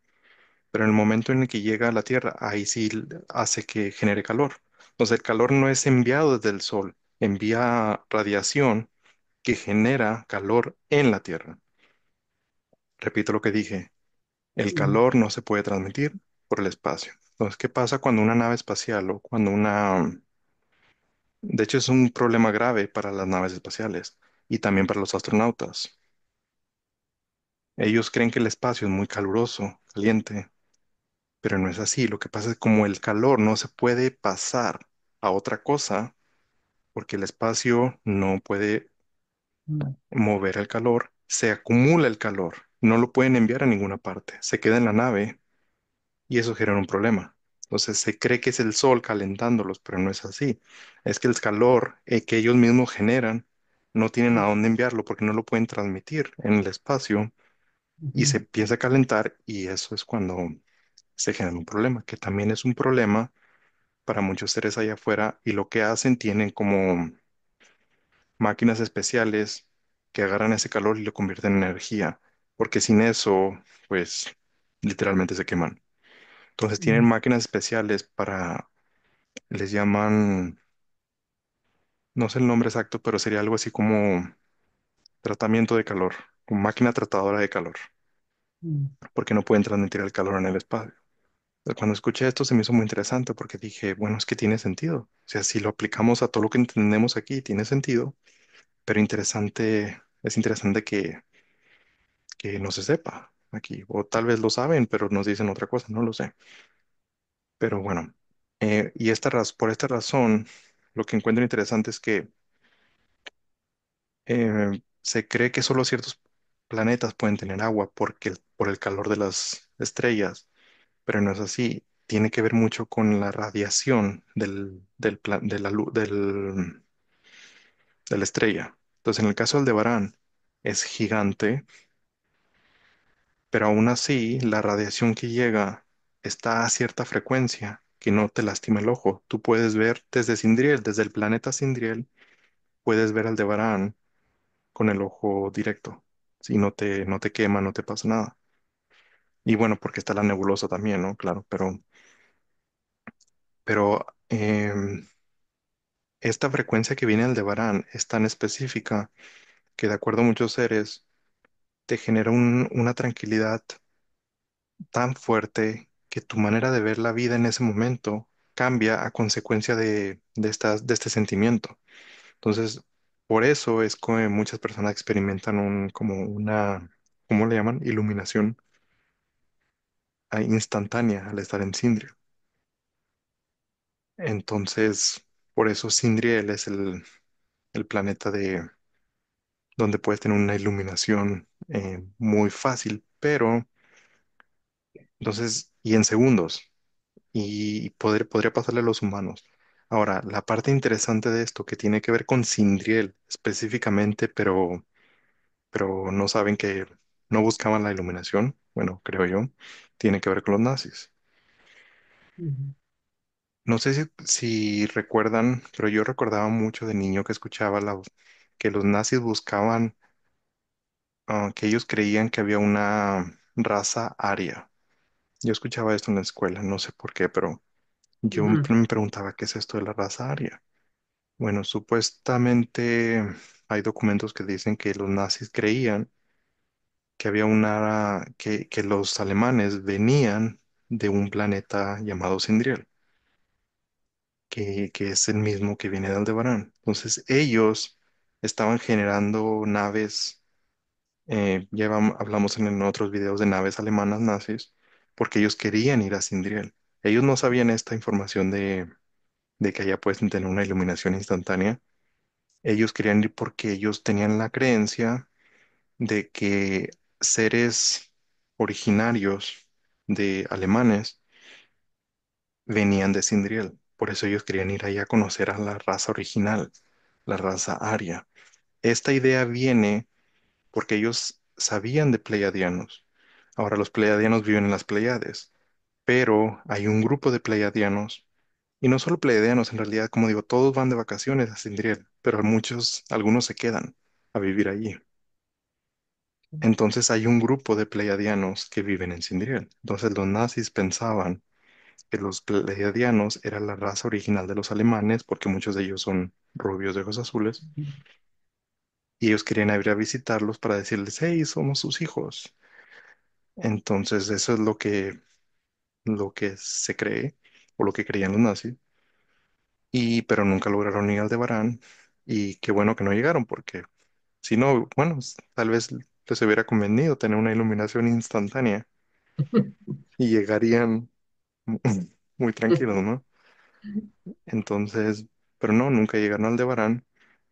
pero en el momento en el que llega a la Tierra, ahí sí hace que genere calor. Entonces, el calor no es enviado desde el Sol, envía radiación que genera calor en la Tierra. Repito lo que dije, el calor no se puede transmitir por el espacio. Entonces, ¿qué pasa cuando una nave espacial o cuando una de hecho, es un problema grave para las naves espaciales y también para los astronautas. Ellos creen que el espacio es muy caluroso, caliente, pero no es así. Lo que pasa es que como el calor no se puede pasar a otra cosa, porque el espacio no puede mover el calor, se acumula el calor, no lo pueden enviar a ninguna parte, se queda en la nave y eso genera un problema. Entonces se cree que es el sol calentándolos, pero no es así. Es que el calor eh, que ellos mismos generan no tienen a dónde enviarlo porque no lo pueden transmitir en el espacio y se empieza a calentar y eso es cuando se genera un problema, que también es un problema para muchos seres allá afuera y lo que hacen tienen como máquinas especiales que agarran ese calor y lo convierten en energía, porque sin eso, pues literalmente se queman. Entonces tienen mm. máquinas especiales para, les llaman, no sé el nombre exacto, pero sería algo así como tratamiento de calor, máquina tratadora de calor, mm. porque no pueden transmitir el calor en el espacio. Cuando escuché esto se me hizo muy interesante porque dije, bueno, es que tiene sentido. O sea, si lo aplicamos a todo lo que entendemos aquí, tiene sentido, pero interesante, es interesante que, que no se sepa aquí, o tal vez lo saben, pero nos dicen otra cosa, no lo sé. Pero bueno, eh, y esta por esta razón, lo que encuentro interesante es que eh, se cree que solo ciertos planetas pueden tener agua porque por el calor de las estrellas, pero no es así. Tiene que ver mucho con la radiación del, de la luz, de la estrella. Entonces, en el caso del de barán es gigante, pero aún así la radiación que llega está a cierta frecuencia que no te lastima el ojo. Tú puedes ver desde Sindriel, desde el planeta Sindriel, puedes ver al Devarán con el ojo directo. Si no te, no te quema, no te pasa nada. Y bueno, porque está la nebulosa también, ¿no? Claro, pero, pero em, esta frecuencia que viene al Devarán es tan específica que de acuerdo a muchos seres, te genera una tranquilidad tan fuerte que tu manera de ver la vida en ese momento cambia a consecuencia de, de este sentimiento. Entonces, por eso es que muchas personas experimentan como una, ¿cómo le llaman? Iluminación ah, instantánea al estar en Sindri. Entonces, por eso Sindriel es el, el planeta de, donde puedes tener una iluminación eh, muy fácil, pero entonces, y en segundos, y poder, podría pasarle a los humanos. Ahora, la parte interesante de esto que tiene que ver con Sindriel específicamente, pero, pero no saben que no buscaban la iluminación, bueno, creo yo, tiene que ver con los nazis. No sé si, si recuerdan, pero yo recordaba mucho de niño que escuchaba la, que los nazis buscaban, ah, que ellos creían que había una raza aria. Yo escuchaba esto en la escuela, no sé por qué, pero yo me preguntaba qué es esto de la raza aria. Bueno, supuestamente hay documentos que dicen que los nazis creían que había una, que, que los alemanes venían de un planeta llamado Sindriel, que, que es el mismo que viene de Aldebarán. Entonces ellos estaban generando naves, eh, ya hablamos en, otros videos de naves alemanas nazis, porque ellos querían ir a Sindriel. Ellos no sabían esta información de, de que allá pueden tener una iluminación instantánea. Ellos querían ir porque ellos tenían la creencia de que seres originarios de alemanes venían de Sindriel. Por eso ellos querían ir allá a conocer a la raza original la raza aria. Esta idea viene porque ellos sabían de pleiadianos. Ahora los pleiadianos viven en las Pleiades, pero hay un grupo de pleiadianos, y no solo pleiadianos, en realidad, como digo, todos van de vacaciones a Sindriel, pero muchos, algunos se quedan a vivir allí. Entonces hay un grupo de pleiadianos que viven en Sindriel. Entonces los nazis pensaban que los pleiadianos eran la raza original de los alemanes, porque muchos de ellos son rubios de ojos azules, y ellos querían ir a visitarlos para decirles, hey, somos sus hijos. Entonces, eso es lo que, lo que se cree, o lo que creían los nazis, y, pero nunca lograron ir al de Barán, y qué bueno que no llegaron, porque si no, bueno, tal vez les hubiera convenido tener una iluminación instantánea y llegarían (laughs) muy tranquilos, ¿no? (laughs) Entonces, pero no, nunca llegaron al de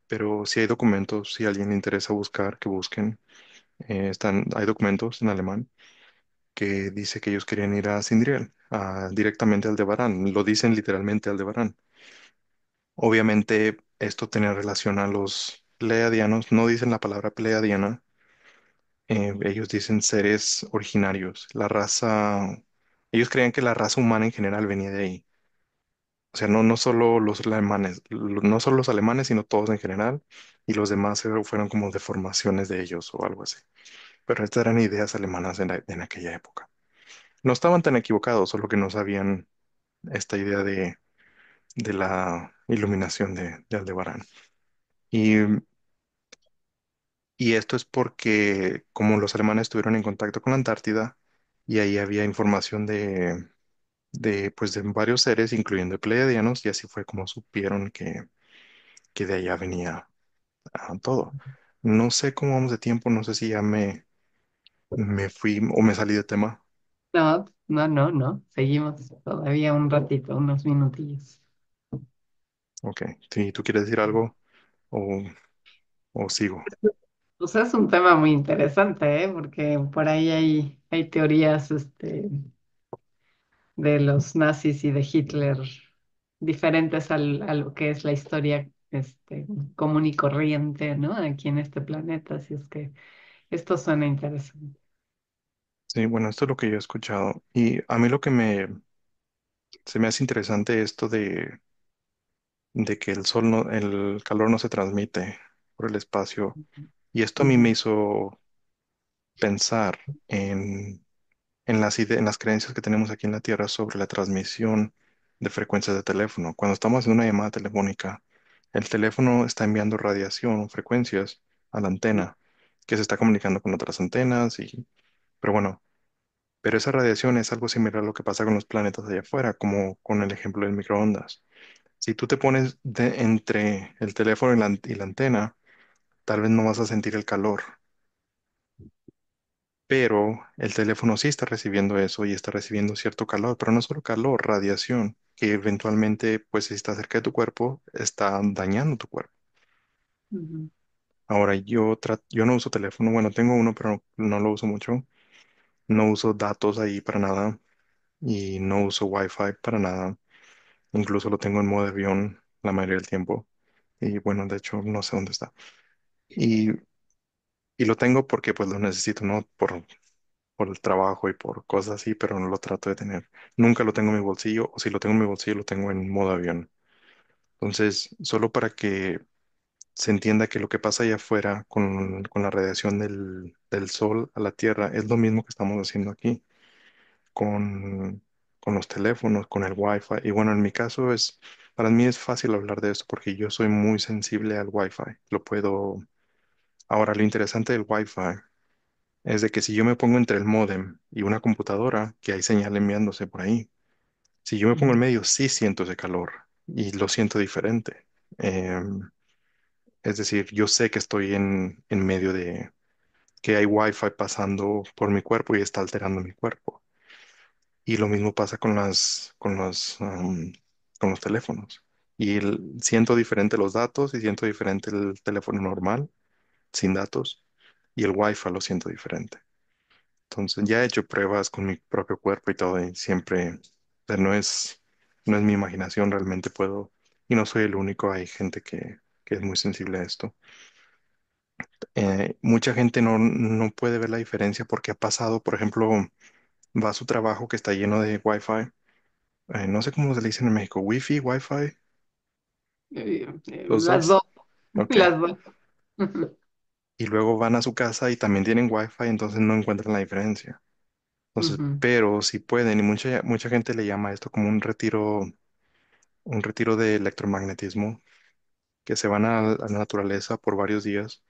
pero sí hay documentos, si a alguien le interesa buscar, que busquen. Eh, están, hay documentos en alemán que dice que ellos querían ir a Sindriel, directamente al de lo dicen literalmente al de Obviamente esto tiene relación a los Pleadianos no dicen la palabra pleadiana, eh, ellos dicen seres originarios, la raza, ellos creían que la raza humana en general venía de ahí. O sea, no, no solo los alemanes, no solo los alemanes, sino todos en general, y los demás fueron como deformaciones de ellos o algo así. Pero estas eran ideas alemanas en, aquella época. No estaban tan equivocados, solo que no sabían esta idea de, la iluminación de, de Aldebarán. Y, y esto es porque como los alemanes estuvieron en contacto con la Antártida y ahí había información de, de, pues, de varios seres, incluyendo pleiadianos, y así fue como supieron que, de allá venía ah, todo. No sé cómo vamos de tiempo, no sé si ya me, me fui o me salí de tema. No, no, no, no. Seguimos todavía un ratito, unos minutillos. Ok, si tú quieres decir algo o, o sigo. Pues, es un tema muy interesante, ¿eh? Porque por ahí hay, hay teorías, este, de los nazis y de Hitler diferentes a lo que es la historia este, común y corriente, ¿no? Aquí en este planeta, así es que esto suena interesante. Sí, bueno, esto es lo que yo he escuchado y a mí lo que me se me hace interesante esto de de que el sol no, el calor no se transmite por el espacio y esto a mí me hizo pensar en en las, creencias que tenemos aquí en la Tierra sobre la transmisión de frecuencias de teléfono. Cuando estamos en una llamada telefónica, el teléfono está enviando radiación o frecuencias a la antena que se está comunicando con otras antenas y, pero bueno, pero esa radiación es algo similar a lo que pasa con los planetas allá afuera, como con el ejemplo del microondas. Si tú te pones entre el teléfono y la, y la antena, tal vez no vas a sentir el calor pero el teléfono sí está recibiendo eso y está recibiendo cierto calor, pero no solo calor, radiación, que eventualmente, pues si está cerca de tu cuerpo, está dañando tu cuerpo. Ahora, yo, yo no uso teléfono, bueno, tengo uno, pero no, lo uso mucho. No uso datos ahí para nada y no uso Wi-Fi para nada. Incluso lo tengo en modo avión la mayoría del tiempo. Y bueno, de hecho, no sé dónde está. Y y lo tengo porque pues lo necesito, ¿no? Por, por el trabajo y por cosas así, pero no lo trato de tener. Nunca lo tengo en mi bolsillo, o si lo tengo en mi bolsillo, lo tengo en modo avión. Entonces, solo para que se entienda que lo que pasa allá afuera con, la radiación del, sol a la Tierra es lo mismo que estamos haciendo aquí con, los teléfonos, con el Wi-Fi. Y bueno, en mi caso es, para mí es fácil hablar de esto porque yo soy muy sensible al Wi-Fi. Lo puedo Ahora, lo interesante del Wi-Fi es de que si yo me pongo entre el módem y una computadora, que hay señal enviándose por ahí. Si yo me pongo en medio, sí siento ese calor y lo siento diferente. Em, es decir, yo sé que estoy en, medio de que hay Wi-Fi pasando por mi cuerpo y está alterando mi cuerpo. Y lo mismo pasa con las, con los, teléfonos. Y siento diferente los datos y siento diferente el teléfono normal sin datos y el wifi lo siento diferente. Entonces ya he hecho pruebas con mi propio cuerpo y todo y siempre no es no es mi imaginación, realmente puedo y no soy el único, hay gente que, que es muy sensible a esto. Eh, mucha gente no, puede ver la diferencia porque ha pasado, por ejemplo, va a su trabajo que está lleno de wifi eh, no sé cómo se le dice en México, wifi, wifi eh, Las dos. (laughs) y luego van a su casa y también tienen wifi, entonces no encuentran la diferencia. pero si pueden, y mucha, mucha gente le llama esto como un retiro, un retiro de electromagnetismo, que se van a, la naturaleza por varios días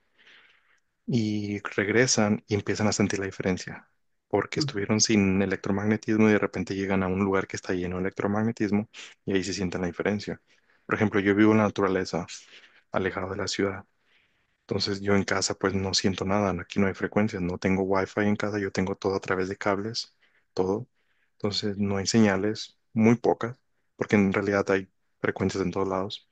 y regresan y empiezan a sentir la diferencia, porque estuvieron sin electromagnetismo y de repente llegan a un lugar que está lleno de electromagnetismo y ahí se sienten la diferencia. Por ejemplo, yo vivo en la naturaleza, alejado de la ciudad. Entonces yo en casa pues no siento nada, aquí no hay frecuencias, no tengo wifi en casa, yo tengo todo a través de cables, todo. Entonces no hay señales, muy pocas, porque en realidad hay frecuencias en todos lados,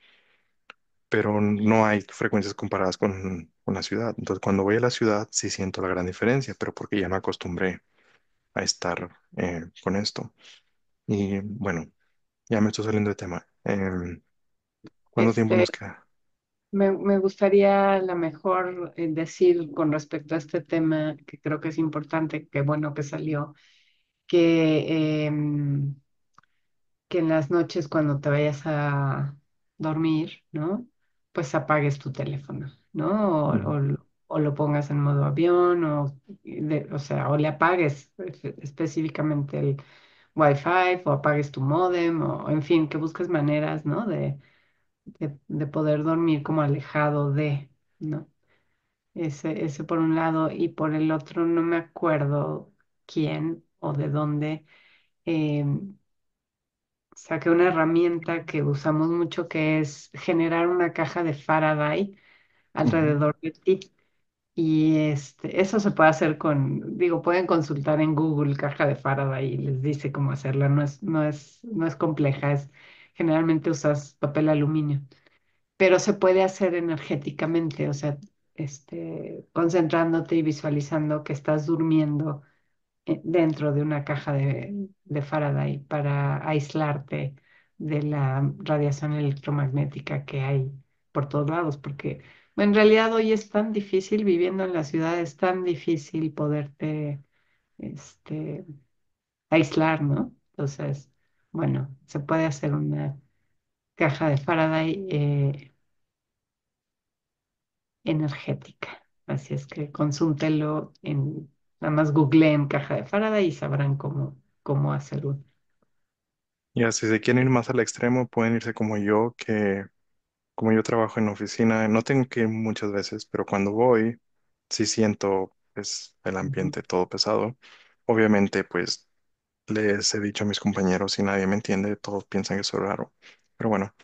pero no hay frecuencias comparadas con, con la ciudad. Entonces cuando voy a la ciudad sí siento la gran diferencia, pero porque ya me acostumbré a estar eh, con esto. Y bueno, ya me estoy saliendo de tema. Em, ¿cuánto tiempo nos este, queda? Me, gustaría a lo mejor eh, decir con respecto a este tema, que creo que es importante, que bueno que salió, que, em, que en las noches cuando te vayas a dormir, ¿no? Pues apagues tu teléfono, ¿no? O, lo pongas en modo avión, o, o sea, o le apagues específicamente el Wi-Fi, o apagues tu modem, o en fin, que busques maneras, ¿no? De, de, poder dormir como alejado de, ¿no? Ese, ese por un lado y por el otro no me acuerdo quién o de dónde. Em, saqué una herramienta que usamos mucho que es generar una caja de Faraday alrededor de ti. Y este, eso se puede hacer con, digo, pueden consultar en Google caja de Faraday y les dice cómo hacerla. No es, no es, no es compleja, es generalmente usas papel aluminio, pero se puede hacer energéticamente, o sea, este, concentrándote y visualizando que estás durmiendo eh, dentro de una caja de, de Faraday para aislarte de la radiación electromagnética que hay por todos lados, porque en realidad hoy es tan difícil viviendo en la ciudad, es tan difícil poderte este, aislar, ¿no? Entonces, bueno, se puede hacer una caja de Faraday eh, energética. Así es que consultenlo, en, nada más googleen caja de Faraday y sabrán cómo, hacerlo. hacer Ya, si se quieren ir más al extremo, pueden irse como yo, que como yo trabajo en oficina, no tengo que ir muchas veces, pero cuando voy, sí siento es pues, el ambiente todo pesado. Obviamente, pues les he dicho a mis compañeros y nadie me entiende, todos piensan que soy raro. Pero bueno,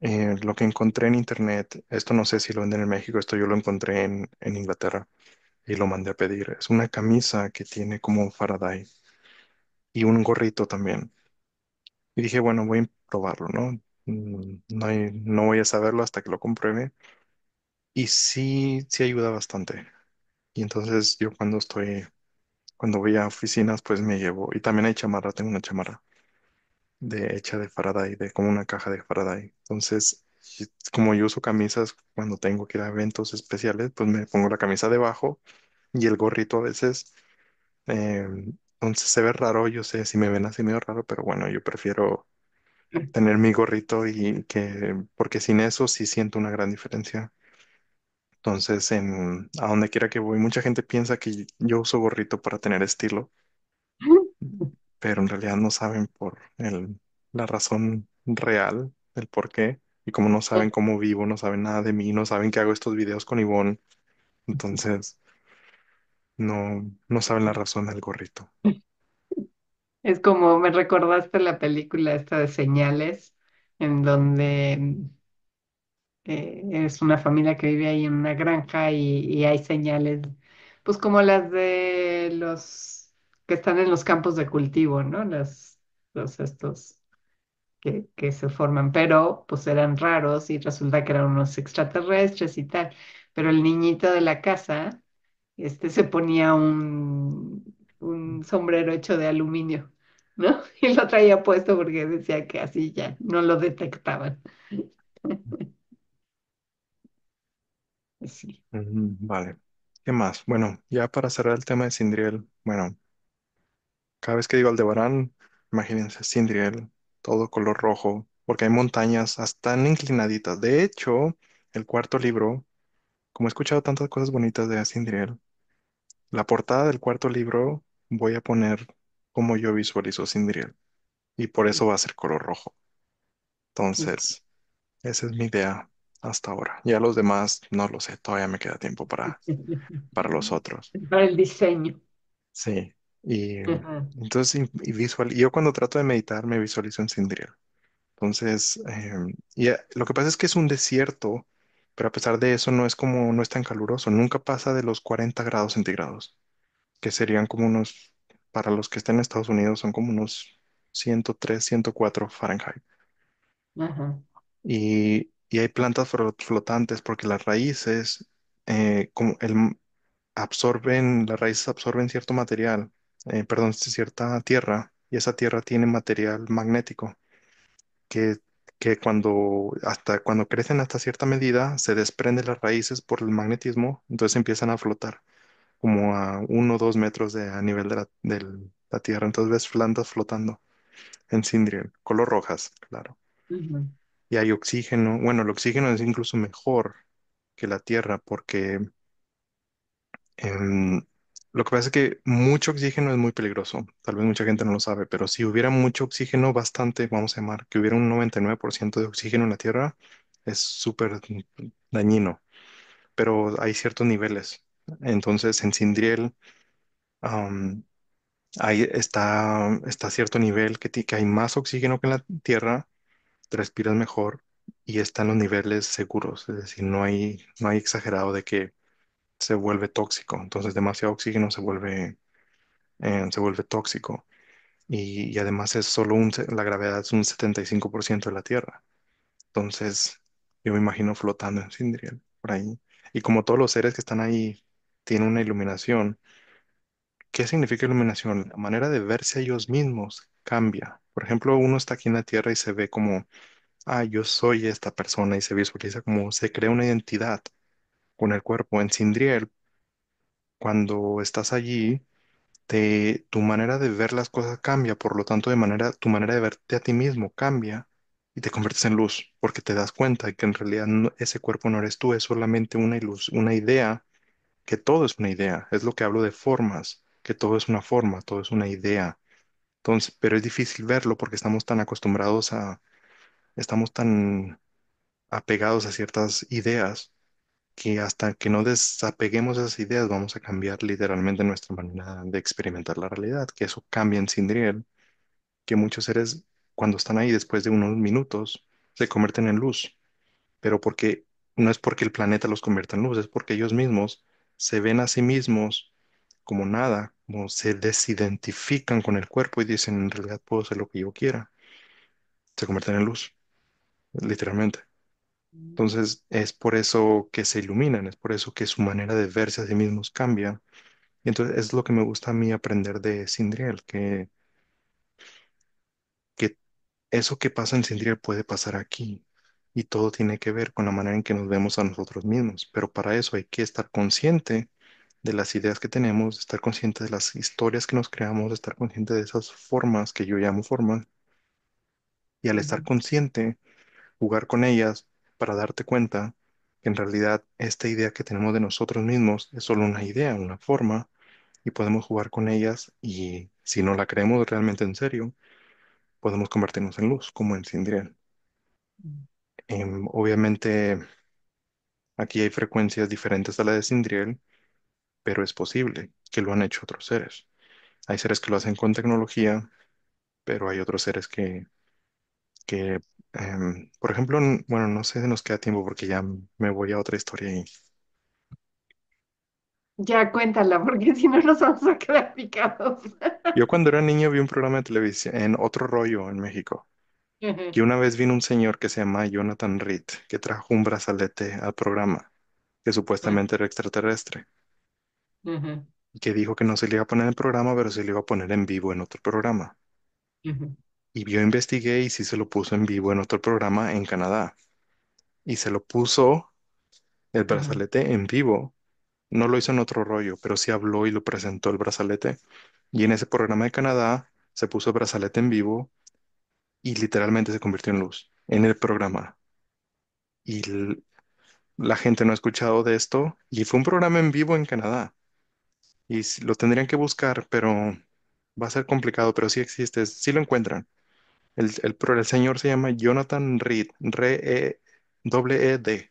eh, lo que encontré en internet, esto no sé si lo venden en México, esto yo lo encontré en, Inglaterra y lo mandé a pedir. Es una camisa que tiene como un Faraday y un gorrito también. Y dije, bueno, voy a probarlo, ¿no? Mm, no, no voy a saberlo hasta que lo compruebe. Y sí, sí ayuda bastante. Y entonces yo cuando estoy cuando voy a oficinas, pues me llevo. Y también hay chamarra, tengo una chamarra de hecha de Faraday, de como una caja de Faraday. Entonces, como yo uso camisas cuando tengo que ir a eventos especiales, pues me pongo la camisa debajo y el gorrito a veces. Em, entonces se ve raro, yo sé, si me ven así medio raro, pero bueno, yo prefiero (laughs) tener mi gorrito y que, porque sin eso sí siento una gran diferencia. Entonces, en, a donde quiera que voy, mucha gente piensa que yo uso gorrito para tener estilo, (laughs) pero en realidad no saben por la razón real, el por qué. Y como no saben cómo vivo, no saben nada de mí, no saben que hago estos videos con Ivonne, entonces no, no saben la razón del gorrito. (laughs) Es como me recordaste la película esta de señales, en donde eh, es una familia que vive ahí en una granja y, hay señales, pues como las de los que están en los campos de cultivo, ¿no? Las, los estos que, se forman, pero pues eran raros y resulta que eran unos extraterrestres y tal. Pero el niñito de la casa, este se ponía un, un sombrero hecho de aluminio. ¿no? (laughs) Y lo traía puesto porque decía que así ya no lo detectaban. (laughs) Vale. ¿Qué más? Bueno, ya para cerrar el tema de Sindriel, bueno, cada vez que digo Aldebarán, imagínense Sindriel, todo color rojo, porque hay montañas hasta tan inclinaditas. De hecho, el cuarto libro, como he escuchado tantas cosas bonitas de Sindriel, la portada del cuarto libro voy a poner como yo visualizo Sindriel, y por eso va a ser color rojo. Entonces, esa es mi idea hasta ahora. Ya los demás no lo sé, todavía me queda tiempo para, (laughs) para los otros. Para el diseño. Sí, y entonces y visual, yo cuando trato de meditar me visualizo en Cindriel Entonces, em, eh, lo que pasa es que es un desierto, pero a pesar de eso no es como, no es tan caluroso, nunca pasa de los 40 grados centígrados, que serían como unos, para los que estén en Estados Unidos, son como unos 103, 104 Fahrenheit. Ajá. Y y hay plantas flotantes porque las raíces eh, como el, absorben, las raíces absorben cierto material, eh, perdón, cierta tierra, y esa tierra tiene material magnético que, cuando, hasta, cuando crecen hasta cierta medida se desprenden las raíces por el magnetismo, entonces empiezan a flotar como a uno o dos metros de, a nivel de la, tierra. Entonces ves plantas flotando en Sindriel, color rojas, claro y hay oxígeno. Bueno, el oxígeno es incluso mejor que la Tierra porque em, lo que pasa es que mucho oxígeno es muy peligroso. Tal vez mucha gente no lo sabe, pero si hubiera mucho oxígeno, bastante, vamos a llamar, que hubiera un 99% de oxígeno en la Tierra, es súper dañino. Pero hay ciertos niveles. Entonces, en Sindriel, ahí está, está cierto nivel que, que hay más oxígeno que en la Tierra respiras mejor y están los niveles seguros, es decir, no hay, no hay exagerado de que se vuelve tóxico, entonces demasiado oxígeno se vuelve, eh, se vuelve tóxico y, además es solo un, la gravedad es un 75% de la Tierra, entonces yo me imagino flotando en Sindriel por ahí y como todos los seres que están ahí tienen una iluminación, ¿Qué significa iluminación? La manera de verse a ellos mismos cambia. Por ejemplo, uno está aquí en la tierra y se ve como, ah, yo soy esta persona y se visualiza como se crea una identidad con el cuerpo. En Sindriel, cuando estás allí, te, tu manera de ver las cosas cambia, por lo tanto, de manera, tu manera de verte a ti mismo cambia y te conviertes en luz, porque te das cuenta de que en realidad ese cuerpo no eres tú, es solamente una una idea, que todo es una idea, es lo que hablo de formas que todo es una forma, todo es una idea. Entonces, pero es difícil verlo porque estamos tan acostumbrados a, estamos tan apegados a ciertas ideas que hasta que no desapeguemos esas ideas vamos a cambiar literalmente nuestra manera de experimentar la realidad, que eso cambia en Sindriel, que muchos seres cuando están ahí después de unos minutos se convierten en luz, pero porque no es porque el planeta los convierta en luz, es porque ellos mismos se ven a sí mismos como nada, como se desidentifican con el cuerpo y dicen, en realidad puedo ser lo que yo quiera. Se convierten en luz, literalmente. Mm. Entonces es por eso que se iluminan, es por eso que su manera de verse a sí mismos cambia. entonces es lo que me gusta a mí aprender de Sindriel, que, que eso que pasa en Sindriel puede pasar aquí. Y todo tiene que ver con la manera en que nos vemos a nosotros mismos. Pero para eso hay que estar consciente de las ideas que tenemos, de estar conscientes de las historias que nos creamos, de estar consciente de esas formas que yo llamo formas. Y al estar consciente, jugar con ellas para darte cuenta que en realidad esta idea que tenemos de nosotros mismos es solo una idea, una forma, y podemos jugar con ellas y si no la creemos realmente en serio, podemos convertirnos en luz, como en Sindriel. Mm. Em, obviamente, aquí hay frecuencias diferentes a la de Sindriel pero es posible que lo han hecho otros seres. Hay seres que lo hacen con tecnología, pero hay otros seres que, que em, por ejemplo, bueno, no sé si nos queda tiempo porque ya me voy a otra historia Ya cuéntala, porque (laughs) si no nos vamos a quedar picados. yo cuando era niño vi un (laughs) programa de televisión en Otro Rollo en México y una vez vino un señor que se llama Jonathan Reed que trajo un brazalete al programa que supuestamente era extraterrestre que dijo que no se le iba a poner en el programa, pero se le iba a poner en vivo en otro programa. Y yo investigué y sí se lo puso en vivo en otro programa en Canadá. Y se lo puso el brazalete en vivo. No lo hizo en otro rollo, pero sí habló y lo presentó el brazalete. Y en ese programa de Canadá se puso el brazalete en vivo y literalmente se convirtió en luz en el programa. Y la gente no ha escuchado de esto. Y fue un programa en vivo en Canadá y lo tendrían que buscar, pero va a ser complicado, pero sí existe, sí lo encuentran. El, el señor se llama Jonathan Reed, r e d -E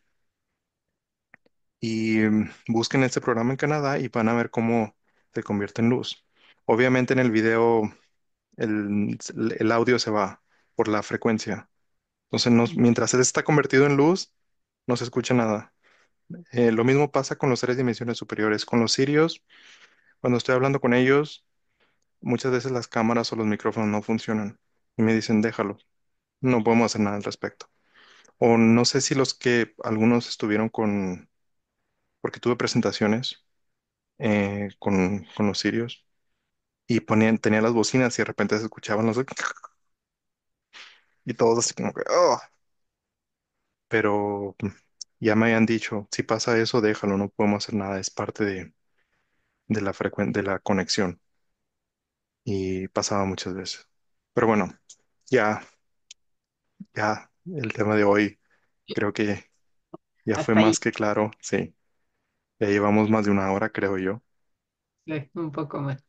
y mm, busquen este programa en Canadá y van a ver cómo se convierte en luz. Obviamente en el video el, audio se va por la frecuencia. Entonces, mientras él está convertido en luz, no se escucha nada. Eh, lo mismo pasa con los tres dimensiones superiores, con los sirios. Cuando estoy hablando con ellos, muchas veces las cámaras o los micrófonos no funcionan y me dicen, déjalo, no podemos hacer nada al respecto. O no sé si los que algunos estuvieron con, porque tuve presentaciones eh, con, los sirios y ponían, tenían las bocinas y de repente se escuchaban los... Y todos así como que... Oh. Pero ya me habían dicho, si pasa eso, déjalo, no podemos hacer nada, es parte de, de la de la conexión y pasaba muchas veces. Pero bueno, ya, ya el tema de hoy creo que ya fue más que claro, sí. Ya llevamos más de una hora, creo yo. sí, un poco más.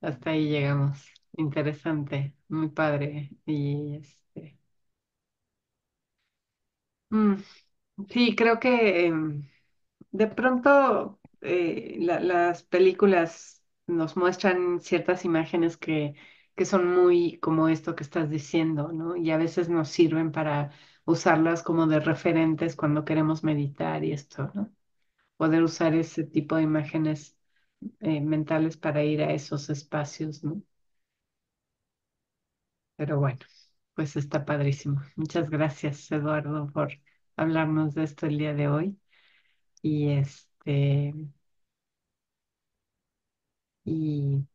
Hasta ahí llegamos. Interesante, muy padre. Y este, mm, sí, creo que em, de pronto. Eh, las películas nos muestran ciertas imágenes que, que son muy como esto que estás diciendo, ¿no? Y a veces nos sirven para usarlas como de referentes cuando queremos meditar y esto, ¿no? Poder usar ese tipo de imágenes eh, mentales para ir a esos espacios, ¿no? Pero bueno, pues está padrísimo. Muchas gracias, Eduardo, por hablarnos de esto el día de hoy. Y es eh, y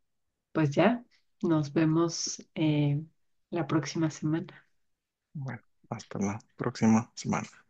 pues ya, nos vemos eh, la próxima semana. Bueno, hasta la próxima semana.